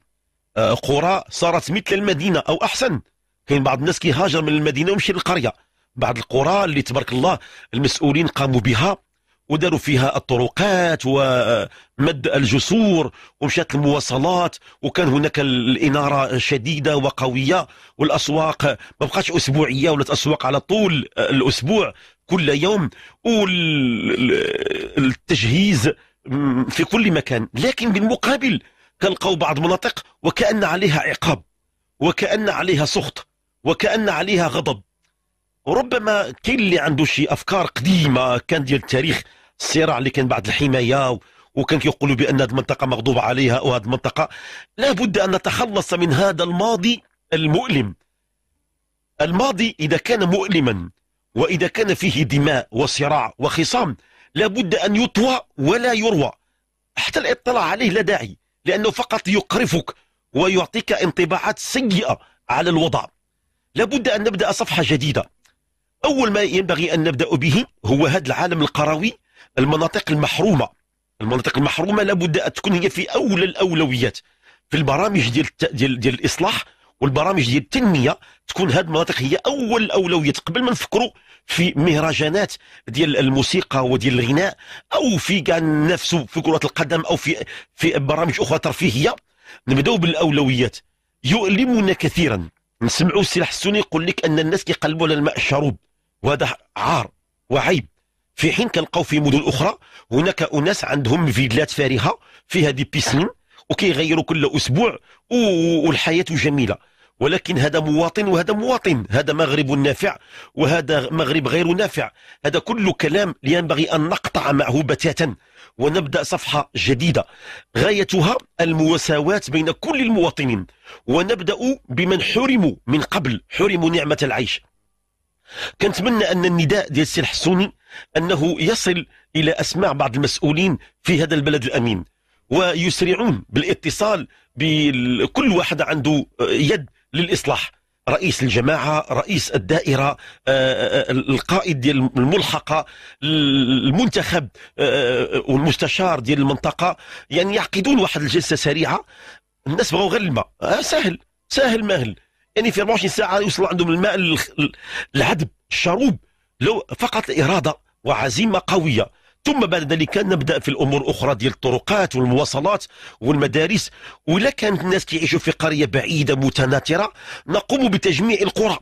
آه، قرى صارت مثل المدينه او احسن كاين بعض الناس كيهاجر من المدينه ويمشي للقريه بعض القرى اللي تبارك الله المسؤولين قاموا بها وداروا فيها الطرقات ومد الجسور ومشات المواصلات وكان هناك الاناره شديده وقويه والاسواق ما بقاش اسبوعيه ولات اسواق على طول الاسبوع كل يوم والتجهيز في كل مكان لكن بالمقابل كنلقاو بعض مناطق وكان عليها عقاب وكان عليها سخط وكأن عليها غضب وربما كاين اللي عنده شي افكار قديمه كان ديال التاريخ الصراع اللي كان بعد الحمايه وكان كيقولوا بان هذه المنطقه مغضوب عليها وهذه المنطقه لا بد ان نتخلص من هذا الماضي المؤلم الماضي اذا كان مؤلما واذا كان فيه دماء وصراع وخصام لا بد ان يطوى ولا يروى حتى الاطلاع عليه لا داعي لانه فقط يقرفك ويعطيك انطباعات سيئه على الوضع لابد أن نبدأ صفحة جديدة أول ما ينبغي أن نبدأ به هو هذا العالم القروي المناطق المحرومة المناطق المحرومة لابد أن تكون هي في أولى الأولويات في البرامج ديال ديال ديال الإصلاح والبرامج ديال التنمية تكون هذه المناطق هي أول الأولويات قبل ما نفكروا في مهرجانات ديال الموسيقى وديال الغناء أو في كاع نفسه في كرة القدم أو في في برامج أخرى ترفيهية نبداو بالأولويات يؤلمنا كثيرا نسمعوا السي الحسوني يقول لك ان الناس كيقلبوا على الماء الشروب وهذا عار وعيب في حين كنلقاو في مدن اخرى هناك اناس عندهم فيدلات فارهه فيها دي بيسين وكيغيروا كل اسبوع والحياه جميله ولكن هذا مواطن وهذا مواطن هذا مغرب نافع وهذا مغرب غير نافع هذا كل كلام ينبغي ان نقطع معه بتاتا ونبدأ صفحة جديدة غايتها المساواة بين كل المواطنين ونبدأ بمن حرموا من قبل حرموا نعمة العيش كنتمنى أن النداء ديال السي الحسوني أنه يصل إلى أسماع بعض المسؤولين في هذا البلد الأمين ويسرعون بالاتصال بكل واحد عنده يد للإصلاح رئيس الجماعه رئيس الدائره آه، آه، آه، القائد ديال الملحقه المنتخب والمستشار ديال المنطقه يعني يعقدون واحد الجلسه سريعه الناس بغوا غير الماء آه سهل سهل مهل يعني في 24 ساعه يوصل عندهم الماء العذب الشروب لو فقط إرادة وعزيمه قويه ثم بعد ذلك نبدا في الامور الاخرى ديال الطرقات والمواصلات والمدارس ولا كانت الناس كيعيشوا في قريه بعيده متناثره نقوم بتجميع القرى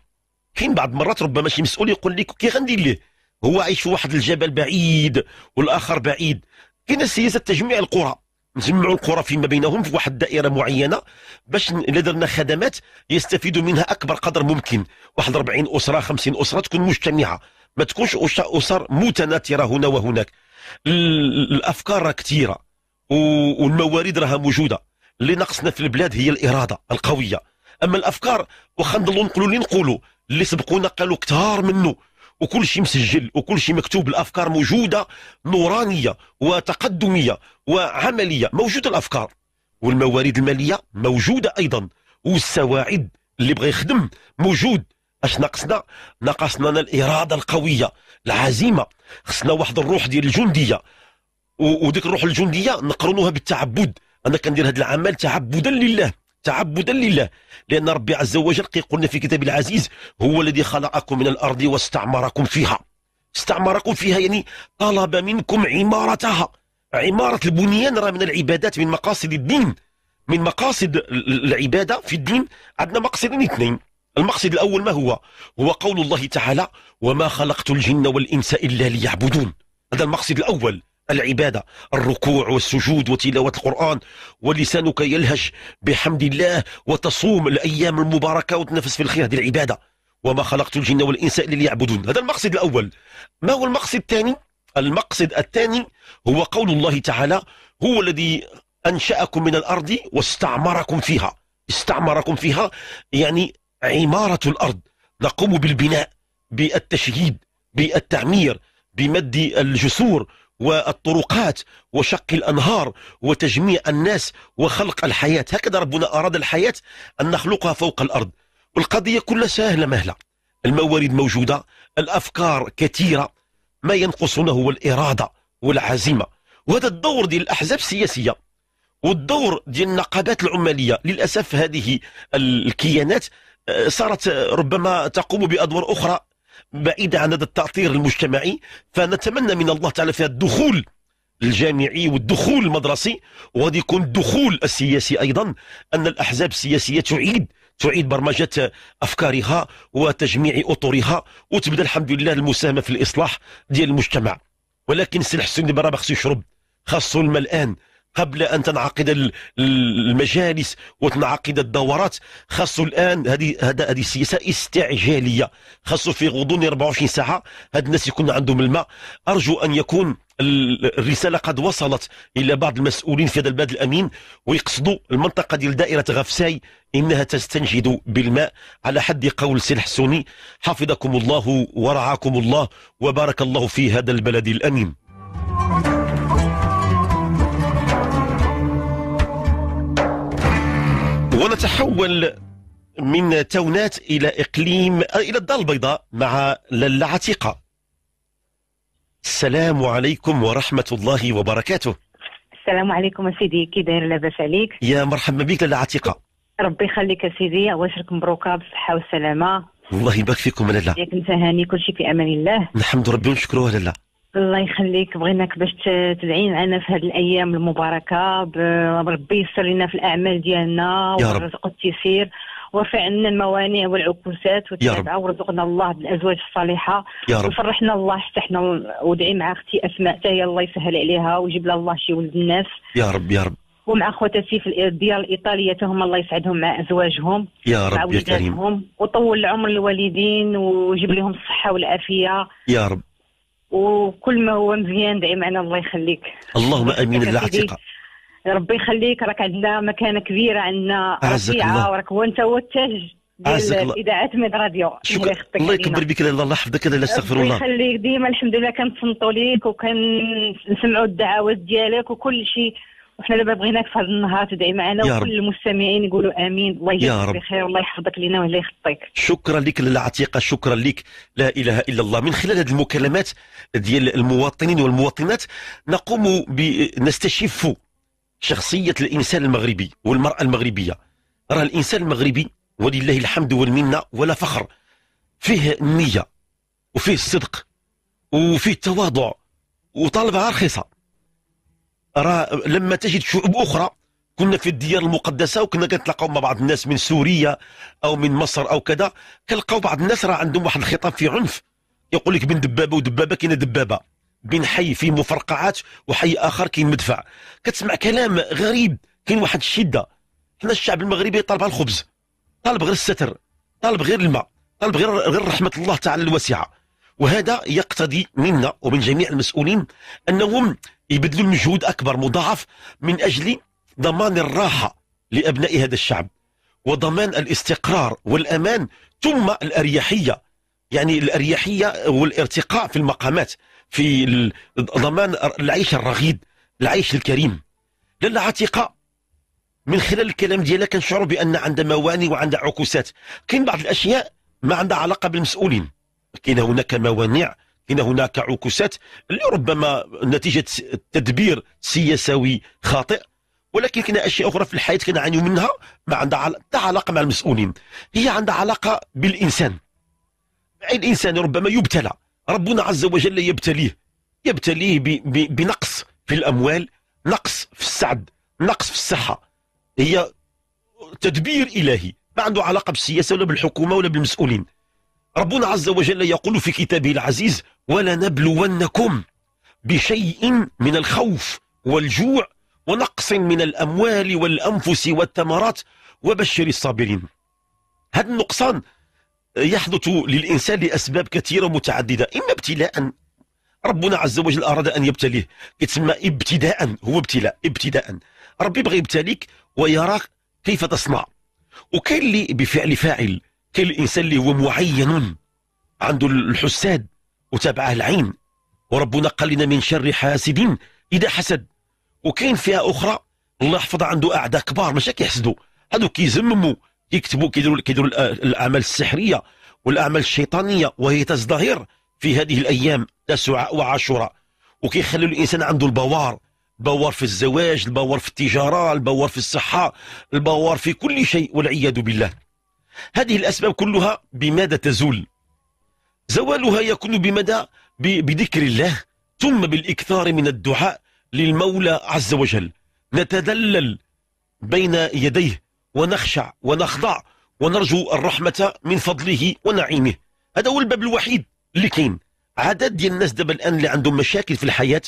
حين بعض المرات ربما شي مسؤول يقول لك كي غندير ليه هو عايش في واحد الجبل بعيد والاخر بعيد كاينه سياسه تجميع القرى نجمعوا القرى فيما بينهم في واحد الدائره معينه باش الا درنا خدمات يستفيدوا منها اكبر قدر ممكن واحد 40 اسره 50 اسره تكون مجتمعه ما تكونش اسر متناثره هنا وهناك الافكار راه كثيره والموارد راها موجوده اللي ناقصنا في البلاد هي الاراده القويه اما الافكار واخا نضلوا نقولوا اللي نقولوا اللي سبقونا قالوا كثار منه وكل شيء مسجل وكل شيء مكتوب الافكار موجوده نورانيه وتقدميه وعمليه موجوده الافكار والموارد الماليه موجوده ايضا والسواعد اللي بغى يخدم موجود اش ناقصنا ناقصنا الاراده القويه العزيمه خصنا واحد الروح ديال الجنديه وديك الروح الجنديه نقرنوها بالتعبد انا كندير هذا العمل تعبدا لله تعبدا لله لان ربي عز وجل كيقول لنا في كتابه العزيز هو الذي خلقكم من الارض واستعمركم فيها استعمركم فيها يعني طلب منكم عمارتها عمارة البنيان راه من العبادات من مقاصد الدين من مقاصد العبادة في الدين عندنا مقصدين اثنين المقصد الأول ما هو هو قول الله تعالى وما خلقت الجن والإنس إلا ليعبدون هذا المقصد الأول العبادة الركوع والسجود وتلاوة القرآن ولسانك يلهج بحمد الله وتصوم الأيام المباركة وتنفس في الخير هذه العبادة وما خلقت الجن والإنس إلا ليعبدون هذا المقصد الأول ما هو المقصد الثاني المقصد الثاني هو قول الله تعالى هو الذي أنشأكم من الأرض واستعمركم فيها استعمركم فيها يعني عمارة الأرض نقوم بالبناء بالتشييد بالتعمير بمد الجسور والطرقات وشق الأنهار وتجميع الناس وخلق الحياة هكذا ربنا أراد الحياة أن نخلقها فوق الأرض والقضية كلها سهلة مهلة الموارد موجودة الأفكار كثيرة ما ينقصنا هو الإرادة والعزيمة وهذا الدور ديال الأحزاب السياسية والدور ديال النقابات العمالية للأسف هذه الكيانات صارت ربما تقوم بأدوار أخرى بعيدة عن هذا التأطير المجتمعي فنتمنى من الله تعالى في الدخول الجامعي والدخول المدرسي وغادي يكون الدخول السياسي أيضا أن الأحزاب السياسية تعيد تعيد برمجة أفكارها وتجميع أطرها وتبدأ الحمد لله المساهمة في الإصلاح ديال المجتمع ولكن سي الحسن برا خصو يشرب خاصو الملآن قبل أن تنعقد المجالس وتنعقد الدورات خاصو الآن هذه هذه السياسة استعجالية خاصو في غضون 24 ساعة هاد الناس يكون عندهم الماء أرجو أن يكون الرسالة قد وصلت إلى بعض المسؤولين في هذا البلد الأمين ويقصدوا المنطقة ديال دائرة غفساي إنها تستنجد بالماء على حد قول سي الحسوني حفظكم الله ورعاكم الله وبارك الله في هذا البلد الأمين تحول من تونات إلى إقليم آه، إلى الدار البيضاء مع لالة عتيقة السلام عليكم ورحمة الله وبركاته السلام عليكم سيدي كي داير لاباس عليك يا مرحبا بك لالة عتيقة ربي يخليك سيدي عواشرك مبروكة بالصحة والسلامة الله يبارك فيكم لالة. ياك انت هاني كل شيء في امان الله نحمد ربي ونشكروه لالة. الله يخليك بغيناك باش تدعي معنا في هذه الايام المباركه بربي يسر لنا في الاعمال ديالنا ورزق التيسير ورفع عنا الموانع والعكوسات والتابعة ورزقنا الله بالازواج الصالحه يا رب وفرحنا الله حتى حنا ودعي مع اختي اسماء حتى هي الله يسهل عليها ويجيب لها الله شي ولد الناس يا رب يا رب ومع خواتاتي في الديار الايطاليه تهم الله يسعدهم مع ازواجهم يا رب يا كريم وطول العمر للوالدين وجيب لهم الصحه والعافيه يا رب وكل ما هو مزيان دعي معنا الله يخليك اللهم امين الله الثقه ربي يخليك راك عندنا مكانه كبيره عندنا رفيعه وراك هو انت هو التاج اذاعات ميد راديو شكرا الله يكبر بك لاله الله يحفظك لاله استغفر الله يخليك ديما الحمد لله كنتصنتوا ليك وكنسمعوا الدعوات ديالك وكل شيء وحنا دابا بغيناك في هذا النهار تدعي معنا وكل المستمعين يقولوا امين الله يجزيك بخير والله يحفظك لنا والله يخطيك شكرا لك لاله عتيقه شكرا لك لا اله الا الله من خلال هذه المكالمات ديال المواطنين والمواطنات نقوم بنستشف شخصيه الانسان المغربي والمراه المغربيه راه الانسان المغربي ولله الحمد والمنه ولا فخر فيه النيه وفيه الصدق وفيه التواضع وطالبه رخيصه راه لما تجد شعوب اخرى كنا في الديار المقدسه وكنا كنتلاقاو مع بعض الناس من سوريا او من مصر او كذا كنلقاو بعض الناس راه عندهم واحد الخطاب في عنف يقول لك بين دبابه ودبابه كاينه دبابه بين حي فيه مفرقعات وحي اخر كاين مدفع كتسمع كلام غريب كاين واحد الشده حنا الشعب المغربي طالب الخبز طالب غير الستر طالب غير الماء طالب غير غير رحمه الله تعالى الواسعه وهذا يقتضي منا ومن جميع المسؤولين أنهم يبذلوا المجهود أكبر مضاعف من أجل ضمان الراحة لأبناء هذا الشعب وضمان الاستقرار والأمان ثم الأريحية يعني الأريحية والارتقاء في المقامات في ضمان العيش الرغيد العيش الكريم لان العتيقه من خلال الكلام ديالها كنشعر بأن عندها مواني وعندها عكوسات كاين بعض الأشياء ما عندها علاقة بالمسؤولين كاين هناك موانع كاين هناك عكوسات لربما نتيجة تدبير سياسوي خاطئ ولكن كاين اشياء اخرى في الحياه كنعانيو منها ما عندها حتى علاقه مع المسؤولين هي عندها علاقه بالانسان اي الانسان ربما يبتلى ربنا عز وجل يبتليه يبتليه بنقص في الاموال نقص في السعد نقص في الصحه هي تدبير الهي ما عنده علاقه بالسياسه ولا بالحكومه ولا بالمسؤولين ربنا عز وجل يقول في كتابه العزيز ولنبلونكم بشيء من الخوف والجوع ونقص من الأموال والأنفس والثمرات وبشر الصابرين هذا النقصان يحدث للإنسان لأسباب كثيرة متعددة إما ابتلاء ربنا عز وجل أراد أن يبتليه يتسمى ابتداء هو ابتلاء ابتداء ربي يبغي يبتليك ويراك كيف تصنع وكاين اللي بفعل فاعل كل إنسان اللي هو معين عنده الحساد وتابعه العين وربنا قال لنا من شر حاسد إذا حسد وكاين فيها أخرى الله يحفظها عنده أعداء كبار ماشي كيحسدوا هادو كيزمموا كيكتبوا كيديروا كيديروا الأعمال السحرية والأعمال الشيطانية وهي تزدهر في هذه الأيام تسعة وعاشوراء وكيخلوا الإنسان عنده البوار البوار في الزواج البوار في التجارة البوار في الصحة البوار في كل شيء والعياذ بالله هذه الأسباب كلها بماذا تزول زوالها يكون بمدى بذكر الله ثم بالإكثار من الدعاء للمولى عز وجل نتذلل بين يديه ونخشع ونخضع ونرجو الرحمة من فضله ونعيمه هذا هو الباب الوحيد اللي كاين عدد ديال الناس دابا الان اللي عندهم مشاكل في الحياه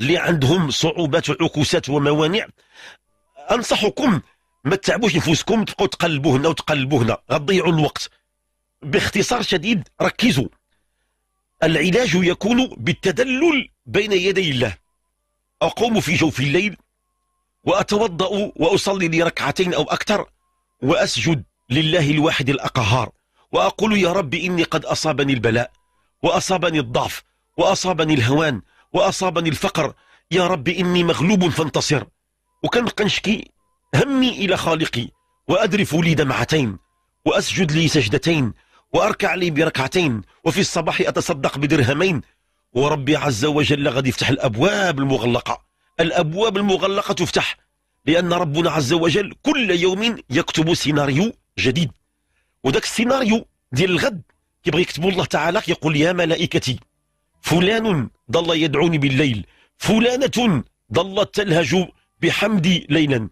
اللي عندهم صعوبات وعكوسات وموانع انصحكم ما تتعبوش نفوسكم تبقوا تقلبوا هنا وتقلبوا هنا غتضيعوا الوقت باختصار شديد ركزوا العلاج يكون بالتدلل بين يدي الله أقوم في جوف الليل وأتوضأ وأصلي لركعتين أو أكثر وأسجد لله الواحد الأقهار وأقول يا رب إني قد أصابني البلاء وأصابني الضعف وأصابني الهوان وأصابني الفقر يا رب إني مغلوب فانتصر وكنبقى نشكي همي إلى خالقي وأدرف لي دمعتين وأسجد لي سجدتين وأركع لي بركعتين وفي الصباح أتصدق بدرهمين وربي عز وجل قد يفتح الأبواب المغلقة الأبواب المغلقة تفتح لأن ربنا عز وجل كل يوم يكتب سيناريو جديد وذاك السيناريو ديال الغد كيبغي يكتبه الله تعالى يقول يا ملائكتي فلان ضل يدعوني بالليل فلانة ضلت تلهج بحمدي ليلا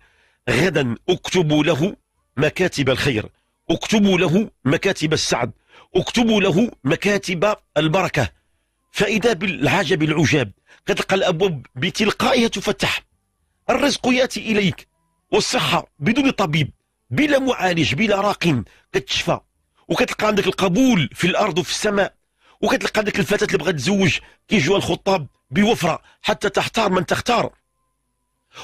غدا اكتبوا له مكاتب الخير اكتبوا له مكاتب السعد اكتبوا له مكاتب البركة فإذا بالعجب العجاب قد الأبواب بتلقائها تفتح الرزق يأتي إليك والصحة بدون طبيب بلا معالج بلا راقم كتشفى وكتلقى عندك القبول في الأرض وفي السماء وكتلقى عندك الفتاة اللي بغات تزوج كيجوا الخطاب بوفرة حتى تحتار من تختار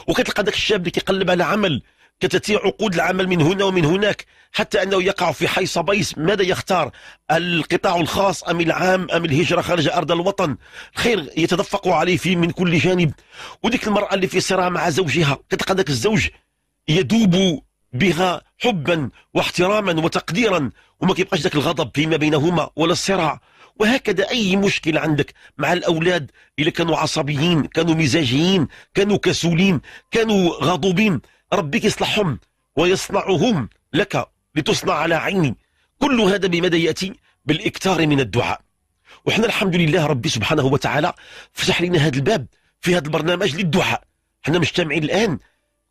وكتلقى ذاك الشاب اللي كيقلب على عمل كتتيع عقود العمل من هنا ومن هناك حتى انه يقع في حي صبيس ماذا يختار القطاع الخاص ام العام ام الهجره خارج ارض الوطن الخير يتدفق عليه في من كل جانب وديك المراه اللي في صراع مع زوجها كتلقى ذاك الزوج يدوب بها حبا واحتراما وتقديرا وما كيبقاش ذاك الغضب فيما بينهما ولا الصراع وهكذا أي مشكل عندك مع الأولاد إذا كانوا عصبيين كانوا مزاجيين كانوا كسولين كانوا غضوبين ربك يصلحهم ويصنعهم لك لتصنع على عيني كل هذا بماذا يأتي بالاكتار من الدعاء وحنا الحمد لله ربي سبحانه وتعالى فتح لنا هذا الباب في هذا البرنامج للدعاء حنا مجتمعين الآن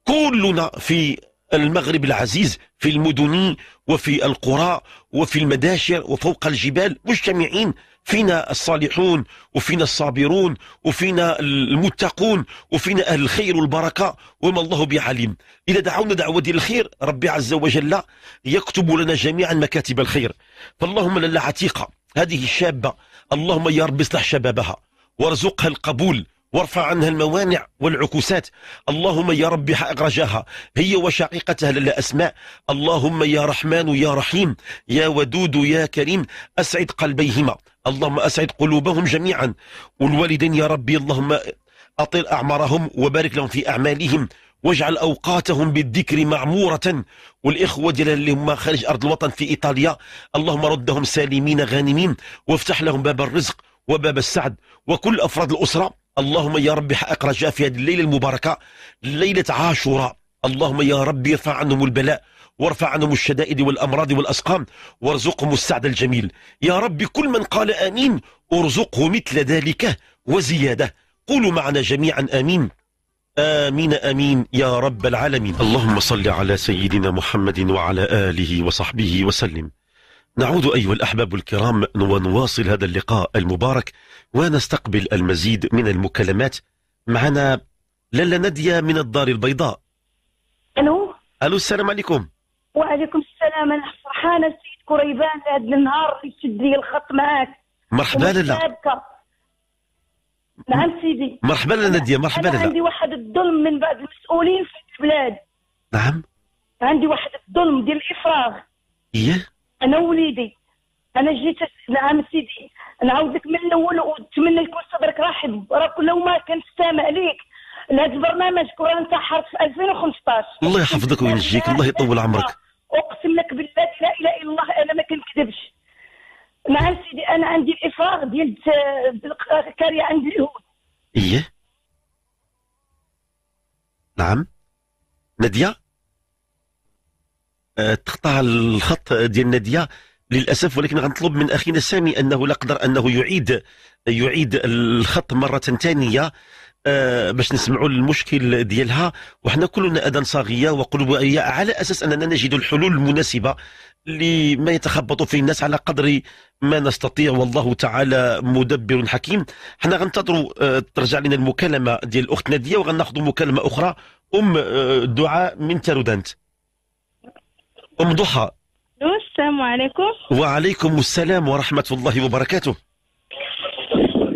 كلنا في المغرب العزيز في المدن وفي القرى وفي المداشر وفوق الجبال مجتمعين فينا الصالحون وفينا الصابرون وفينا المتقون وفينا أهل الخير والبركة وما الله بعليم إذا دعونا دعوة الخير ربي عز وجل يكتب لنا جميعا مكاتب الخير فاللهم للا عتيقة هذه الشابة اللهم يا رب اصلح شبابها وارزقها القبول وارفع عنها الموانع والعكوسات اللهم يا رب رجاها هي وشقيقتها لا اسماء اللهم يا رحمن يا رحيم يا ودود يا كريم اسعد قلبيهما اللهم اسعد قلوبهم جميعا والوالدين يا ربي اللهم اطل اعمارهم وبارك لهم في اعمالهم واجعل اوقاتهم بالذكر معموره والاخوه ديال اللي هما خارج ارض الوطن في ايطاليا اللهم ردهم سالمين غانمين وافتح لهم باب الرزق وباب السعد وكل افراد الاسره اللهم يا رب حقق رجاء في هذه الليلة المباركة ليلة عاشوراء اللهم يا ربي ارفع عنهم البلاء وارفع عنهم الشدائد والأمراض والأسقام وارزقهم السعد الجميل يا رب كل من قال آمين ارزقه مثل ذلك وزيادة قولوا معنا جميعا آمين آمين آمين يا رب العالمين اللهم صل على سيدنا محمد وعلى آله وصحبه وسلم نعود أيها الأحباب الكرام ونواصل هذا اللقاء المبارك ونستقبل المزيد من المكالمات معنا لالا نادية من الدار البيضاء ألو ألو السلام عليكم وعليكم السلام أنا فرحانة السيد كريبان هذا النهار اللي لي الخط معاك مرحبا لالا نعم سيدي مرحبا لالا نادية مرحبا لالا عندي واحد الظلم من بعض المسؤولين في البلاد نعم عندي واحد الظلم ديال الإفراغ إيه أنا وليدي أنا جيت نعم سيدي نعاودك من الاول ونتمنى يكون صدرك رحب راك لو ما سامع ليك لهذا البرنامج كره انتحرت في 2015 الله يحفظك وينجيك الله يطول عمرك اقسم لك بالله لا اله الا الله انا ما كنكذبش نعم سيدي انا عندي الافراغ ديال الكارية عندي اليهود ايه نعم ناديه أه تقطع الخط ديال ناديه للأسف ولكن غنطلب من أخينا سامي أنه لا قدر أنه يعيد يعيد الخط مرة ثانية آه باش نسمعوا المشكل ديالها وحنا كلنا اذان صاغيه وقلوب أية، على اساس اننا نجد الحلول المناسبه لما يتخبط فيه الناس على قدر ما نستطيع والله تعالى مدبر حكيم حنا غنتظروا آه ترجع لنا المكالمه ديال الاخت ناديه وغناخذوا مكالمه اخرى ام آه دعاء من تارودانت ام ضحى السلام عليكم وعليكم السلام ورحمة الله وبركاته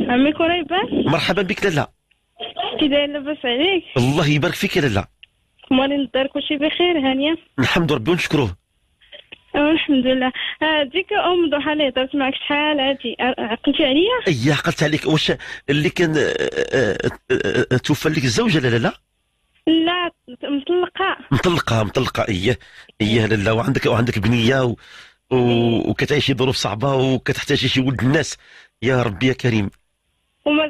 عمي قريبة مرحبا بك لالا كي داير لاباس عليك الله يبارك فيك يا لالا مالين الدار كلشي بخير هانية الحمد ربي ونشكروه أه، الحمد لله هذيك أه، ام ضحى اللي هضرت معك شحال هادي أه، عقلتي عليا اي عقلت عليك واش اللي كان توفى لك الزوجه لا لا لا لا مطلقه مطلقه مطلقه اييه اييه لاله وعندك وعندك بنيه و... و... إيه. وكتعيشي ظروف صعبه وكتحتاجي شي ولد الناس يا ربي يا كريم وما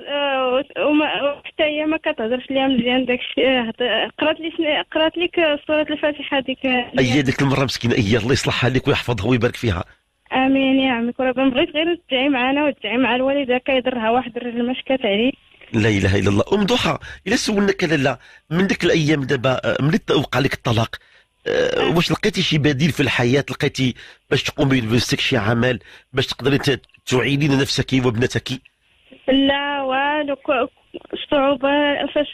وما حتى هي ما كتهضرش ليا مزيان داك الشيء قرات لي قرات لك سوره الفاتحه ديك اي ديك المره مسكينه اي الله يصلحها لك ويحفظها ويبارك فيها امين يا عمي كره بغيت غير تدعي معنا وتدعي مع الوالده كيضرها واحد الرجل ما شكات عليه لا اله الا الله ام ضحى الا سولناك لالا من ديك الايام دابا آه، من وقع لك الطلاق أه واش لقيتي شي بديل في الحياه لقيتي باش تقومي بنفسك شي عمل باش تقدري تعينين نفسك وابنتك لا والو الصعوبة فاش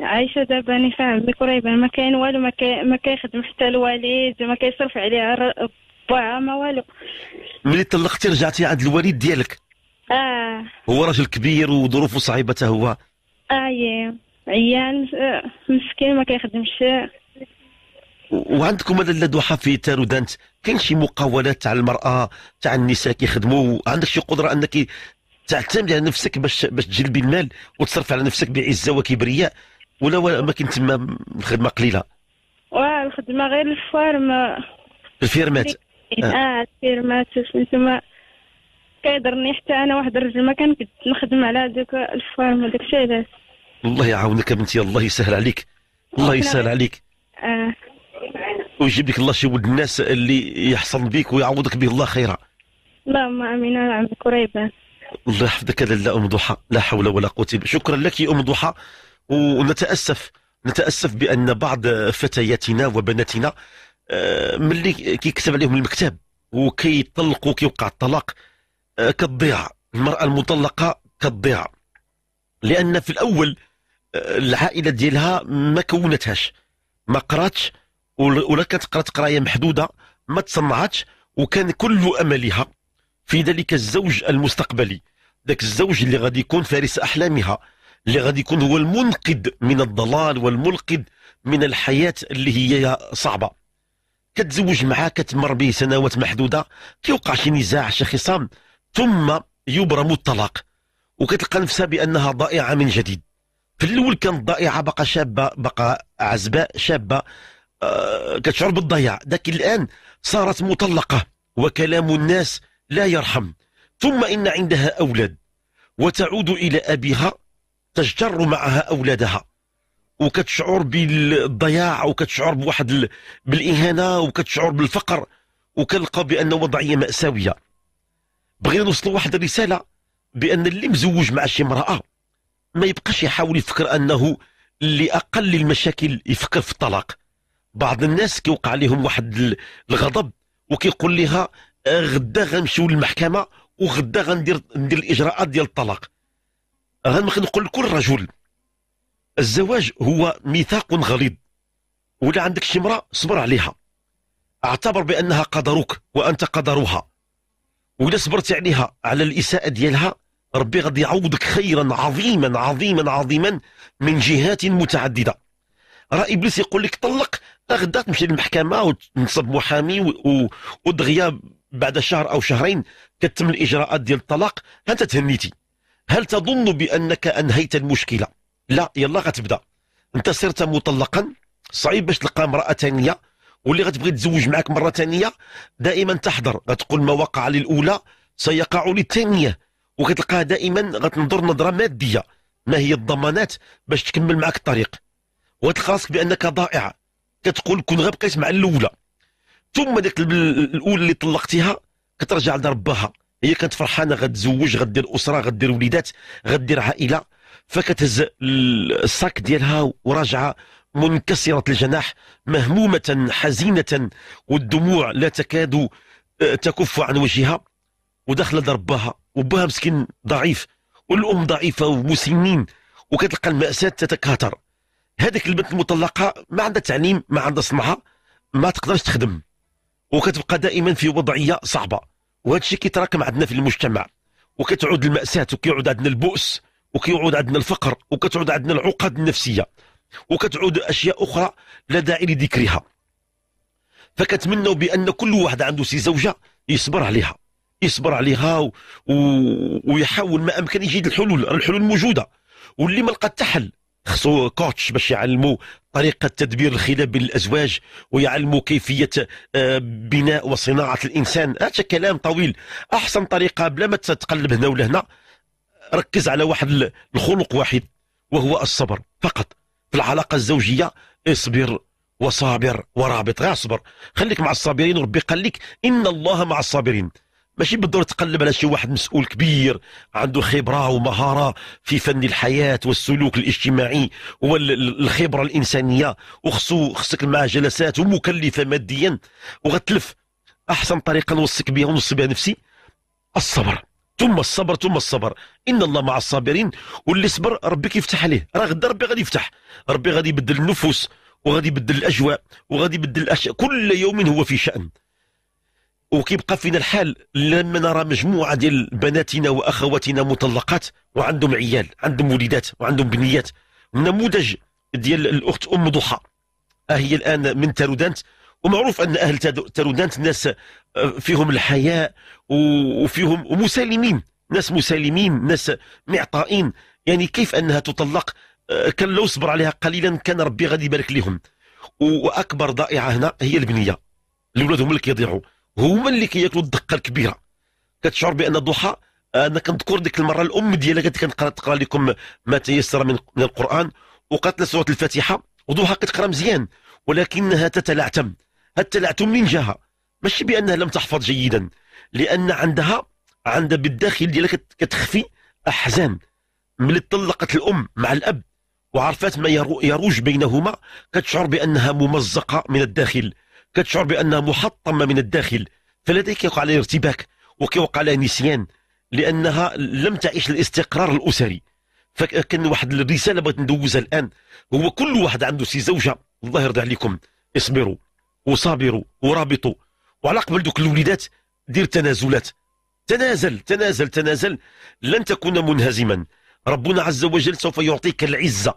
عايشة دابا راني فاهم قريبا ما كاين والو ما كيخدم حتى الوالد ما كيصرف عليها باها ما والو ملي طلقتي رجعتي عند الوالد ديالك اه هو راجل كبير وظروفه صعيبه حتى هو اه عيان مسكين ما كيخدمش وعندكم هذا الدوحة في تارودانت كاين شي مقاولات تاع المراه تاع النساء كيخدموا عندك شي قدره انك تعتمد على نفسك باش باش تجلبي المال وتصرف على نفسك بعزه وكبرياء ولا ما كاين تما الخدمه قليله واه الخدمه غير الفارم الفيرمات اه, الفيرمات آه. كيضرني حتى انا واحد الرجل ما كان نخدم على هذوك الفارم وداك الشيء علاش الله يعاونك بنتي الله يسهل عليك الله يسهل عليك آه. ويجيب لك الله شي ولد الناس اللي يحصل بك ويعوضك به الله خيرا اللهم امين على عمك قريبا الله يحفظك لاله ام ضحى لا حول ولا قوه الا شكرا لك يا ام ضحى ونتاسف نتاسف بان بعض فتياتنا وبناتنا آه، ملي كيكتب عليهم المكتب وكيطلقوا كيوقع الطلاق آه، كتضيع المرأة المطلقة كتضيع لأن في الأول آه، العائلة ديالها ما كونتهاش ما قراتش ولا قرات قراية محدودة ما تصنعتش وكان كل أملها في ذلك الزوج المستقبلي ذاك الزوج اللي غادي يكون فارس أحلامها اللي غادي يكون هو المنقذ من الضلال والمنقذ من الحياة اللي هي صعبة كتزوج معاه كتمر به سنوات محدودة كيوقع شي نزاع شي خصام ثم يبرم الطلاق وكتلقى نفسها بانها ضائعه من جديد في الاول كانت ضائعه بقى شابه بقى عزباء شابه آه كتشعر بالضياع لكن الان صارت مطلقه وكلام الناس لا يرحم ثم ان عندها اولاد وتعود الى ابيها تجتر معها اولادها وكتشعر بالضياع وكتشعر بواحد بالاهانه وكتشعر بالفقر وكنلقى بان وضعيه ماساويه بغينا نوصلوا واحد الرساله بان اللي مزوج مع شي امراه ما يبقاش يحاول يفكر انه لاقل المشاكل يفكر في الطلاق بعض الناس كيوقع لهم واحد الغضب وكيقول لها آه، غدا غنمشيو للمحكمه وغدا غندير ندير الاجراءات ديال الطلاق كنقول لكل رجل الزواج هو ميثاق غليظ ولا عندك شي امراه صبر عليها اعتبر بانها قدرك وانت قدرها ولا صبرتي يعني عليها على الإساءة ديالها ربي غادي يعوضك خيرا عظيما عظيما عظيما من جهات متعددة راه إبليس يقول لك طلق غدا تمشي للمحكمة وتنصب محامي ودغيا بعد شهر أو شهرين كتم الإجراءات ديال الطلاق أنت تهنيتي هل تظن بأنك أنهيت المشكلة لا يلا غتبدا أنت صرت مطلقا صعيب باش تلقى امرأة ثانية واللي غتبغي تزوج معك مره ثانيه دائما تحضر غتقول ما وقع للاولى سيقع للثانيه وكتلقاها دائما غتنظر نظره ماديه ما هي الضمانات باش تكمل معك الطريق وتلقى راسك بانك ضائع كتقول كون غير بقيت مع الاولى ثم ديك الاولى اللي طلقتيها كترجع لربها هي كانت فرحانه غتزوج غدير اسره غدير وليدات غدير عائله فكتهز الساك ديالها وراجعه منكسرة الجناح مهمومة حزينة والدموع لا تكاد آه، تكف عن وجهها ودخل ضربها وبها مسكين ضعيف والأم ضعيفة ومسنين وكتلقى المأساة تتكاثر هذيك البنت المطلقة ما عندها تعليم ما عندها صنعة ما تقدرش تخدم وكتبقى دائما في وضعية صعبة وهذا الشيء كيتراكم عندنا في المجتمع وكتعود المأساة وكيعود عندنا البؤس وكيعود عندنا الفقر وكتعود عندنا العقد النفسية وكتعود اشياء اخرى لا داعي لذكرها فكتمنوا بان كل واحد عنده سي زوجه يصبر عليها يصبر عليها و... و... ويحاول ما امكن يجد الحلول الحلول موجوده واللي ما لقى حتى حل خصو كوتش باش يعلموا طريقه تدبير الخلاف بين الازواج ويعلموا كيفيه آه، بناء وصناعه الانسان هذا كلام طويل احسن طريقه بلا ما تتقلب هنا ولا هنا ركز على واحد الخلق واحد وهو الصبر فقط في العلاقه الزوجيه اصبر وصابر ورابط غير صبر خليك مع الصابرين وربي قال لك ان الله مع الصابرين ماشي بالضروره تقلب على شي واحد مسؤول كبير عنده خبره ومهاره في فن الحياه والسلوك الاجتماعي والخبره الانسانيه وخصو خصك مع جلسات ومكلفه ماديا وغتلف احسن طريقه نوصيك بها ونوصي بها نفسي الصبر ثم الصبر ثم الصبر ان الله مع الصابرين واللي صبر ربي كيفتح عليه راه غدا ربي غادي يفتح ربي غادي يبدل النفوس وغادي يبدل الاجواء وغادي يبدل الاشياء كل يوم هو في شان وكيبقى فينا الحال لما نرى مجموعه ديال بناتنا واخواتنا مطلقات وعندهم عيال عندهم وليدات وعندهم بنيات نموذج ديال الاخت ام ضحى هي الان من تارودانت ومعروف ان اهل تارودانت ناس فيهم الحياء وفيهم ومسالمين ناس مسالمين ناس معطائين يعني كيف أنها تطلق آه، كان لو صبر عليها قليلا كان ربي غادي يبارك لهم واكبر ضائعه هنا هي البنيه الاولاد هما اللي كيضيعوا هما اللي كياكلوا الدقه الكبيره كتشعر بان الضحى آه، انا كنذكر ديك المره الام ديالها كانت كنقرا تقرا لكم ما تيسر من القران وقالت لها سوره الفاتحه وضحى كتقرا مزيان ولكنها تتلعتم هاد التلعتم جهه ماشي بانها لم تحفظ جيدا لان عندها عندها بالداخل ديالها كتخفي احزان ملي طلقت الام مع الاب وعرفات ما يروج بينهما كتشعر بانها ممزقه من الداخل كتشعر بانها محطمه من الداخل فلديك يقع عليها ارتباك وكيوقع عليها نسيان لانها لم تعيش الاستقرار الاسري فكان واحد الرساله بغيت ندوزها الان هو كل واحد عنده سي زوجه الله يرضى عليكم اصبروا وصابروا ورابطوا وعلى قبل دوك الوليدات دير تنازلات تنازل تنازل تنازل لن تكون منهزما ربنا عز وجل سوف يعطيك العزة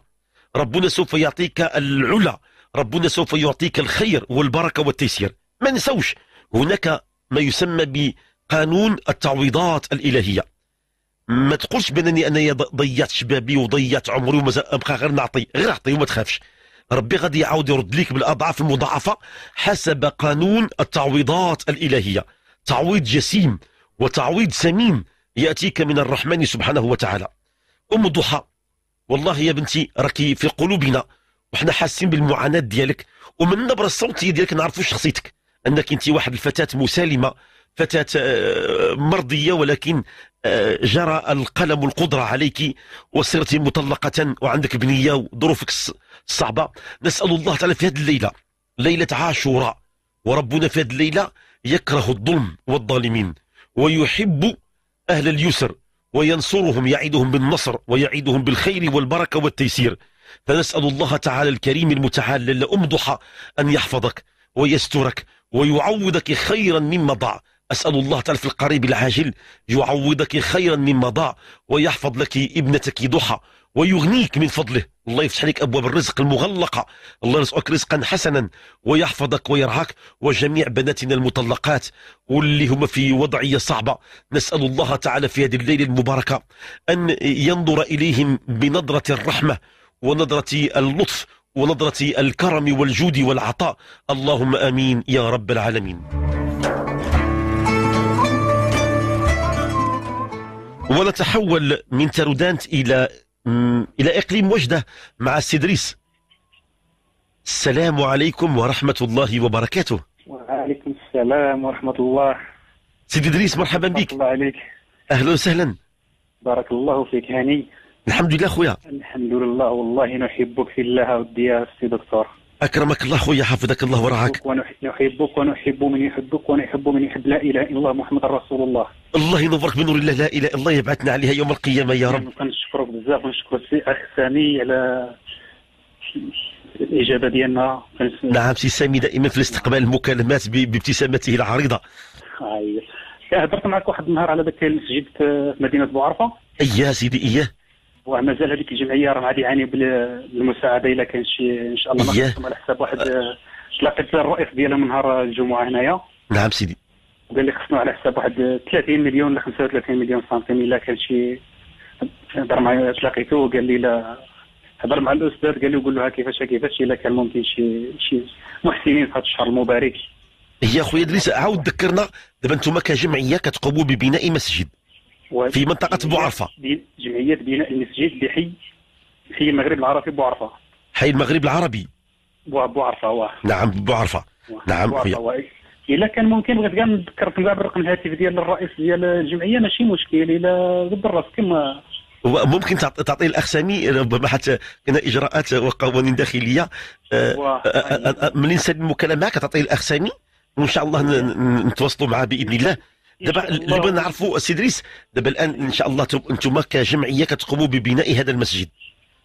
ربنا سوف يعطيك العلا ربنا سوف يعطيك الخير والبركة والتيسير ما نسوش هناك ما يسمى بقانون التعويضات الإلهية ما تقولش بانني انا ضيعت شبابي وضيعت عمري ومازال ابقى غير نعطي غير نعطي وما تخافش ربي غادي يعاود يرد لك بالاضعاف المضاعفه حسب قانون التعويضات الالهيه تعويض جسيم وتعويض سمين ياتيك من الرحمن سبحانه وتعالى ام ضحى والله يا بنتي راكي في قلوبنا وحنا حاسين بالمعاناه ديالك ومن نبره الصوتيه ديالك نعرفوا شخصيتك انك انت واحد الفتاه مسالمه فتاة آه، مرضية ولكن آه، جرى القلم القدرة عليك وصرت مطلقة وعندك بنية وظروفك صعبة نسأل الله تعالى في هذه الليلة ليلة عاشوراء وربنا في هذه الليلة يكره الظلم والظالمين ويحب أهل اليسر وينصرهم يعيدهم بالنصر ويعيدهم بالخير والبركة والتيسير فنسأل الله تعالى الكريم المتعال ضحى أن يحفظك ويسترك ويعوضك خيرا مما ضاع أسأل الله تعالى في القريب العاجل يعوضك خيرا مما ضاع ويحفظ لك ابنتك ضحى ويغنيك من فضله الله يفتح عليك أبواب الرزق المغلقة الله يرزقك رزقا حسنا ويحفظك ويرعاك وجميع بناتنا المطلقات واللي هم في وضعية صعبة نسأل الله تعالى في هذه الليلة المباركة أن ينظر إليهم بنظرة الرحمة ونظرة اللطف ونظرة الكرم والجود والعطاء اللهم آمين يا رب العالمين ونتحول من ترودانت إلى إلى إقليم وجدة مع السيدريس السلام عليكم ورحمة الله وبركاته وعليكم السلام ورحمة الله سيدي إدريس مرحبا بك الله عليك أهلا وسهلا بارك الله فيك هاني الحمد لله خويا الحمد لله والله نحبك في الله ودي سي دكتور اكرمك الله خويا حفظك الله ورعاك نحبك ونحب من يحبك ونحب من يحب لا اله الا الله محمد رسول الله الله ينورك بنور الله لا اله الا الله يبعثنا عليها يوم القيامه يا رب كنشكرك بزاف ونشكر السي اخ سامي على الاجابه ديالنا نعم سي سامي دائما في الاستقبال المكالمات بابتسامته العريضه هاي أيوة. هضرت معك واحد النهار على ذاك المسجد في مدينه بوعرفه يا سيدي اياه ومازال هذيك الجمعيه راه غادي يعاني بالمساعده الا كان شي ان شاء الله ما على حساب واحد تلاقيت الرئيس ديالهم نهار الجمعه هنايا نعم سيدي وقال لي خصنا على حساب واحد 30 مليون ولا 35 مليون سنتيم الا كان شي هضر معايا تلاقيته وقال لي لا هضر مع الاستاذ قال لي قول له كيفاش كيفاش الا كان ممكن شي شي محسنين في هذا الشهر المبارك هي خويا ادريس عاود ذكرنا دابا انتم كجمعيه كتقوموا ببناء مسجد في منطقة بوعرفة جمعية بناء المسجد بحي حي المغرب العربي بوعرفة حي المغرب العربي بوعرفة واه نعم بوعرفة نعم بوعرفة الا كان ممكن بغيت كان نذكرك كاع بالرقم الهاتف ديال الرئيس ديال الجمعيه ماشي مشكل الا ضد الراس كما ممكن تعطي الاخ سامي ربما حتى كان اجراءات وقوانين داخليه آه، آه، آه، يعني- منين نسلم المكالمه معك تعطي الاخ سامي وان شاء الله نتواصلوا معه باذن الله دابا اللي بغينا نعرفوا سي ادريس دابا الان ان شاء الله انتم كجمعيه كتقوموا ببناء هذا المسجد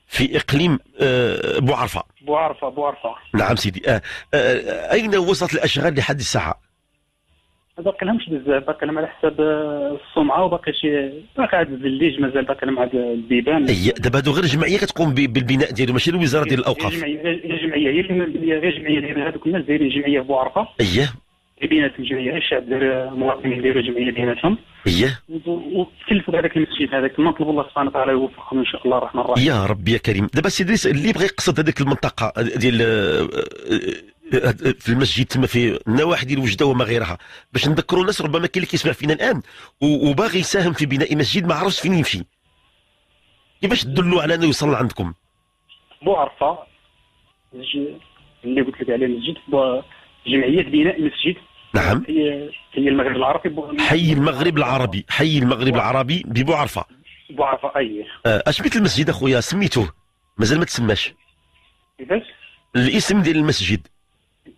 في اقليم آه، بوعرفه بوعرفه بوعرفه نعم سيدي آه. آه. اين وصلت الاشغال لحد الساعه؟ ما بكلمش بزاف بكلم على حساب السمعه وباقي شي باقي عاد الزليج مازال بكلم عاد البيبان اي دابا هادو غير جمعيه كتقوم بالبناء ديالو ماشي الوزاره ديال الاوقاف جمعيه هي الجمعيه هي غير جمعيه ديال هذوك الناس دايرين جمعيه بوعرفه اييه بينات الجمعيه الشعب دار مواطنين داروا جمعيه بيناتهم اييه وتكلفوا بهذاك المسجد هذاك نطلب الله سبحانه وتعالى يوفقهم ان شاء الله الرحمن الرحيم يا ربي يا كريم دابا سي ادريس اللي بغى يقصد هذيك المنطقه آه، ديال آه، آه، في المسجد تما في النواحي ديال وجده وما غيرها باش نذكروا الناس ربما كاين اللي كيسمع فينا الان وباغي يساهم في بناء مسجد ما عرفش فين يمشي كيفاش تدلوا على انه يوصل عندكم بوعرفه اللي قلت لك عليه المسجد جمعيه بناء مسجد نعم حي المغرب العربي حي المغرب العربي حي المغرب العربي ببوعرفه بوعرفه اي آه، اش بيت المسجد اخويا سميتوه مازال ما تسماش كيفاش الاسم ديال المسجد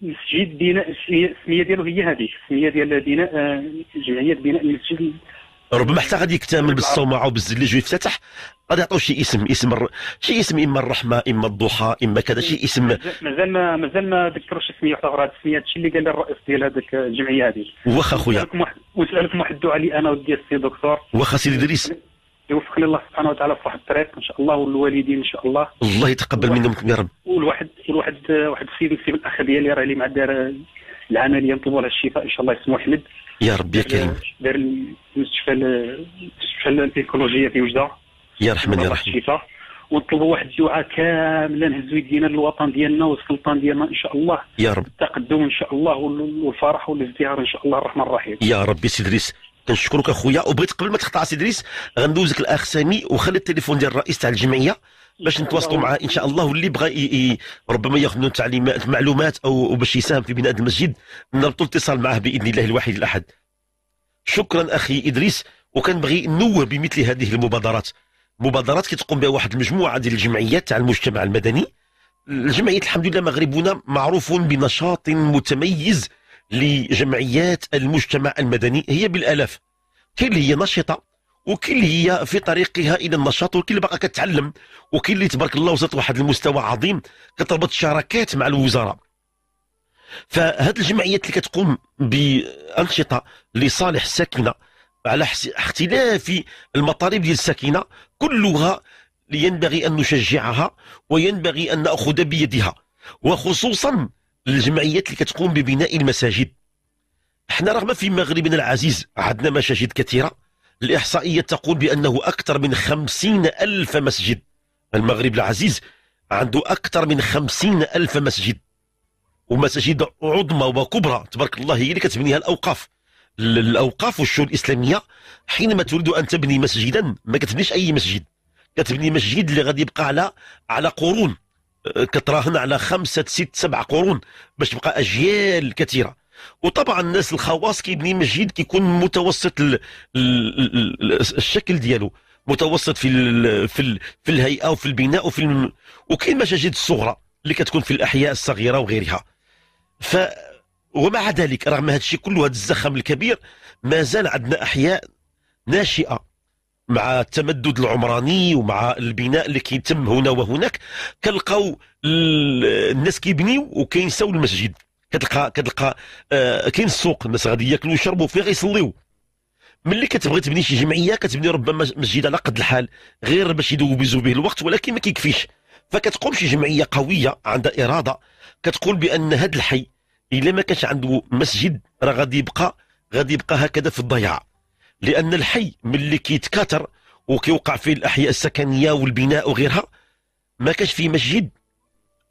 مسجد بناء السميه ديالو هي هذه السميه ديال بناء آه، جمعيه بناء المسجد ربما حتى غادي يكتمل بالصومعه وبالزليج ويفتتح غادي يعطيو شي اسم اسم شي اسم اما الرحمه اما الضحى اما كذا شي اسم مازال ما مازال ما ذكروش سميه واحده اخرى هذه السميه هادشي اللي قال الرئيس ديال هذيك الجمعيه هذه واخا خويا وسالكم واحد الدعاء لي انا ودي السي دكتور واخا سيدي دريس يوفقني الله سبحانه وتعالى في واحد الطريق ان شاء الله والوالدين ان شاء الله الله يتقبل منهم يا رب والواحد والواحد واحد السيد نسيب الاخ ديالي راه اللي مع دار العمليه نطلبوا على الشفاء ان شاء الله يسمو احمد يا ربي يا كريم دار المستشفى المستشفى الايكولوجيه في وجده يا رحمن يا رحمن الشفاء ونطلبوا واحد الدعاء كامله نهزوا يدينا للوطن ديالنا والسلطان ديالنا ان شاء الله يا رب التقدم ان شاء الله والفرح والازدهار ان شاء الله الرحمن الرحيم يا ربي سي دريس كنشكرك اخويا وبغيت قبل ما تقطع سي غندوز غندوزك الاخ سامي وخلي التليفون ديال الرئيس تاع الجمعيه باش نتواصلوا معاه ان شاء الله واللي بغى ربما ياخذ منه تعليمات معلومات او باش يساهم في بناء المسجد نربطوا الاتصال معه باذن الله الواحد الاحد شكرا اخي ادريس وكنبغي نوه بمثل هذه المبادرات مبادرات كتقوم بها واحد المجموعه ديال الجمعيات تاع المجتمع المدني الجمعيات الحمد لله مغربنا معروف بنشاط متميز لجمعيات المجتمع المدني هي بالالاف كاين اللي هي نشطه وكل هي في طريقها الى النشاط وكل باقا كتعلم وكل اللي تبارك الله وصلت لواحد المستوى عظيم كتربط شراكات مع الوزاره فهاد الجمعيات اللي كتقوم بانشطه لصالح الساكنه على اختلاف المطالب ديال الساكنه كلها ينبغي ان نشجعها وينبغي ان ناخذ بيدها وخصوصا الجمعيات اللي كتقوم ببناء المساجد احنا رغم في مغربنا العزيز عندنا مساجد كثيره الإحصائية تقول بأنه أكثر من خمسين ألف مسجد المغرب العزيز عنده أكثر من خمسين ألف مسجد ومساجد عظمى وكبرى تبارك الله هي اللي كتبنيها الأوقاف الأوقاف والشؤون الإسلامية حينما تريد أن تبني مسجدا ما كتبنيش أي مسجد كتبني مسجد اللي غادي يبقى على على قرون أه، كتراهن على خمسة ست سبع قرون باش تبقى أجيال كثيرة وطبعا الناس الخواص كيبني مسجد كيكون متوسط الـ الـ الشكل ديالو متوسط في الـ في الـ في الهيئه وفي البناء وفي الم... وكاين المساجد الصغرى اللي كتكون في الاحياء الصغيره وغيرها ف ومع ذلك رغم هذا الشيء كله هذا الزخم الكبير مازال عندنا احياء ناشئه مع التمدد العمراني ومع البناء اللي كيتم هنا وهناك كنلقاو الناس كيبنيو وكينساو المسجد كتلقى كتلقى آه، كاين السوق الناس غادي ياكلوا ويشربوا فيه غيصليوا ملي كتبغي تبني شي جمعيه كتبني ربما مسجد على قد الحال غير باش يدوبزوا به الوقت ولكن ما كيكفيش فكتقوم شي جمعيه قويه عندها اراده كتقول بان هذا الحي الا ما كانش عنده مسجد راه غادي يبقى غادي يبقى هكذا في الضياع لان الحي ملي كيتكاثر وكيوقع فيه الاحياء السكنيه والبناء وغيرها ما كانش فيه مسجد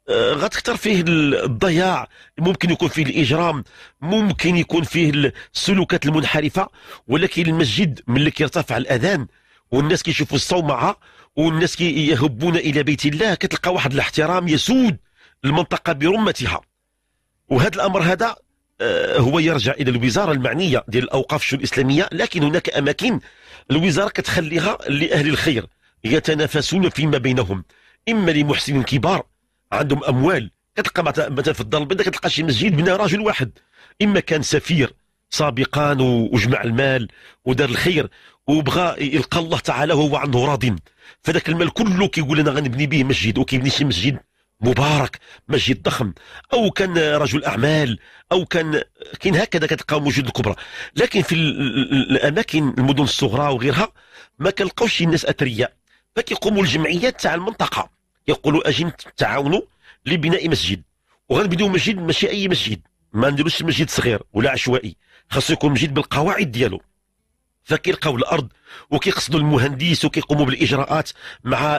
آه، غتكثر فيه الضياع ممكن يكون فيه الاجرام ممكن يكون فيه السلوكات المنحرفه ولكن المسجد ملي كيرتفع الاذان والناس كيشوفوا الصومعه والناس كيهبون الى بيت الله كتلقى واحد الاحترام يسود المنطقه برمتها وهذا الامر هذا آه، هو يرجع الى الوزاره المعنيه ديال الاوقاف الشؤون الاسلاميه لكن هناك اماكن الوزاره كتخليها لاهل الخير يتنافسون فيما بينهم اما لمحسن كبار عندهم اموال كتلقى مثلا في الدار البيضاء كتلقى شي مسجد بناه رجل واحد اما كان سفير سابقا وجمع المال ودار الخير وبغى يلقى الله تعالى وهو عنده راض فذاك المال كله كيقول انا غنبني به مسجد وكيبني شي مسجد مبارك مسجد ضخم او كان رجل اعمال او كان كاين هكذا كتلقى موجود الكبرى لكن في الاماكن المدن الصغرى وغيرها ما كنلقاوش الناس اثرياء فكيقوموا الجمعيات تاع المنطقه يقولوا اجي تعاونوا لبناء مسجد وغنبداو مسجد ماشي اي مسجد ما نديروش مسجد صغير ولا عشوائي خاصو يكون مسجد بالقواعد ديالو فكيلقاو الارض وكيقصدوا المهندس وكيقوموا بالاجراءات مع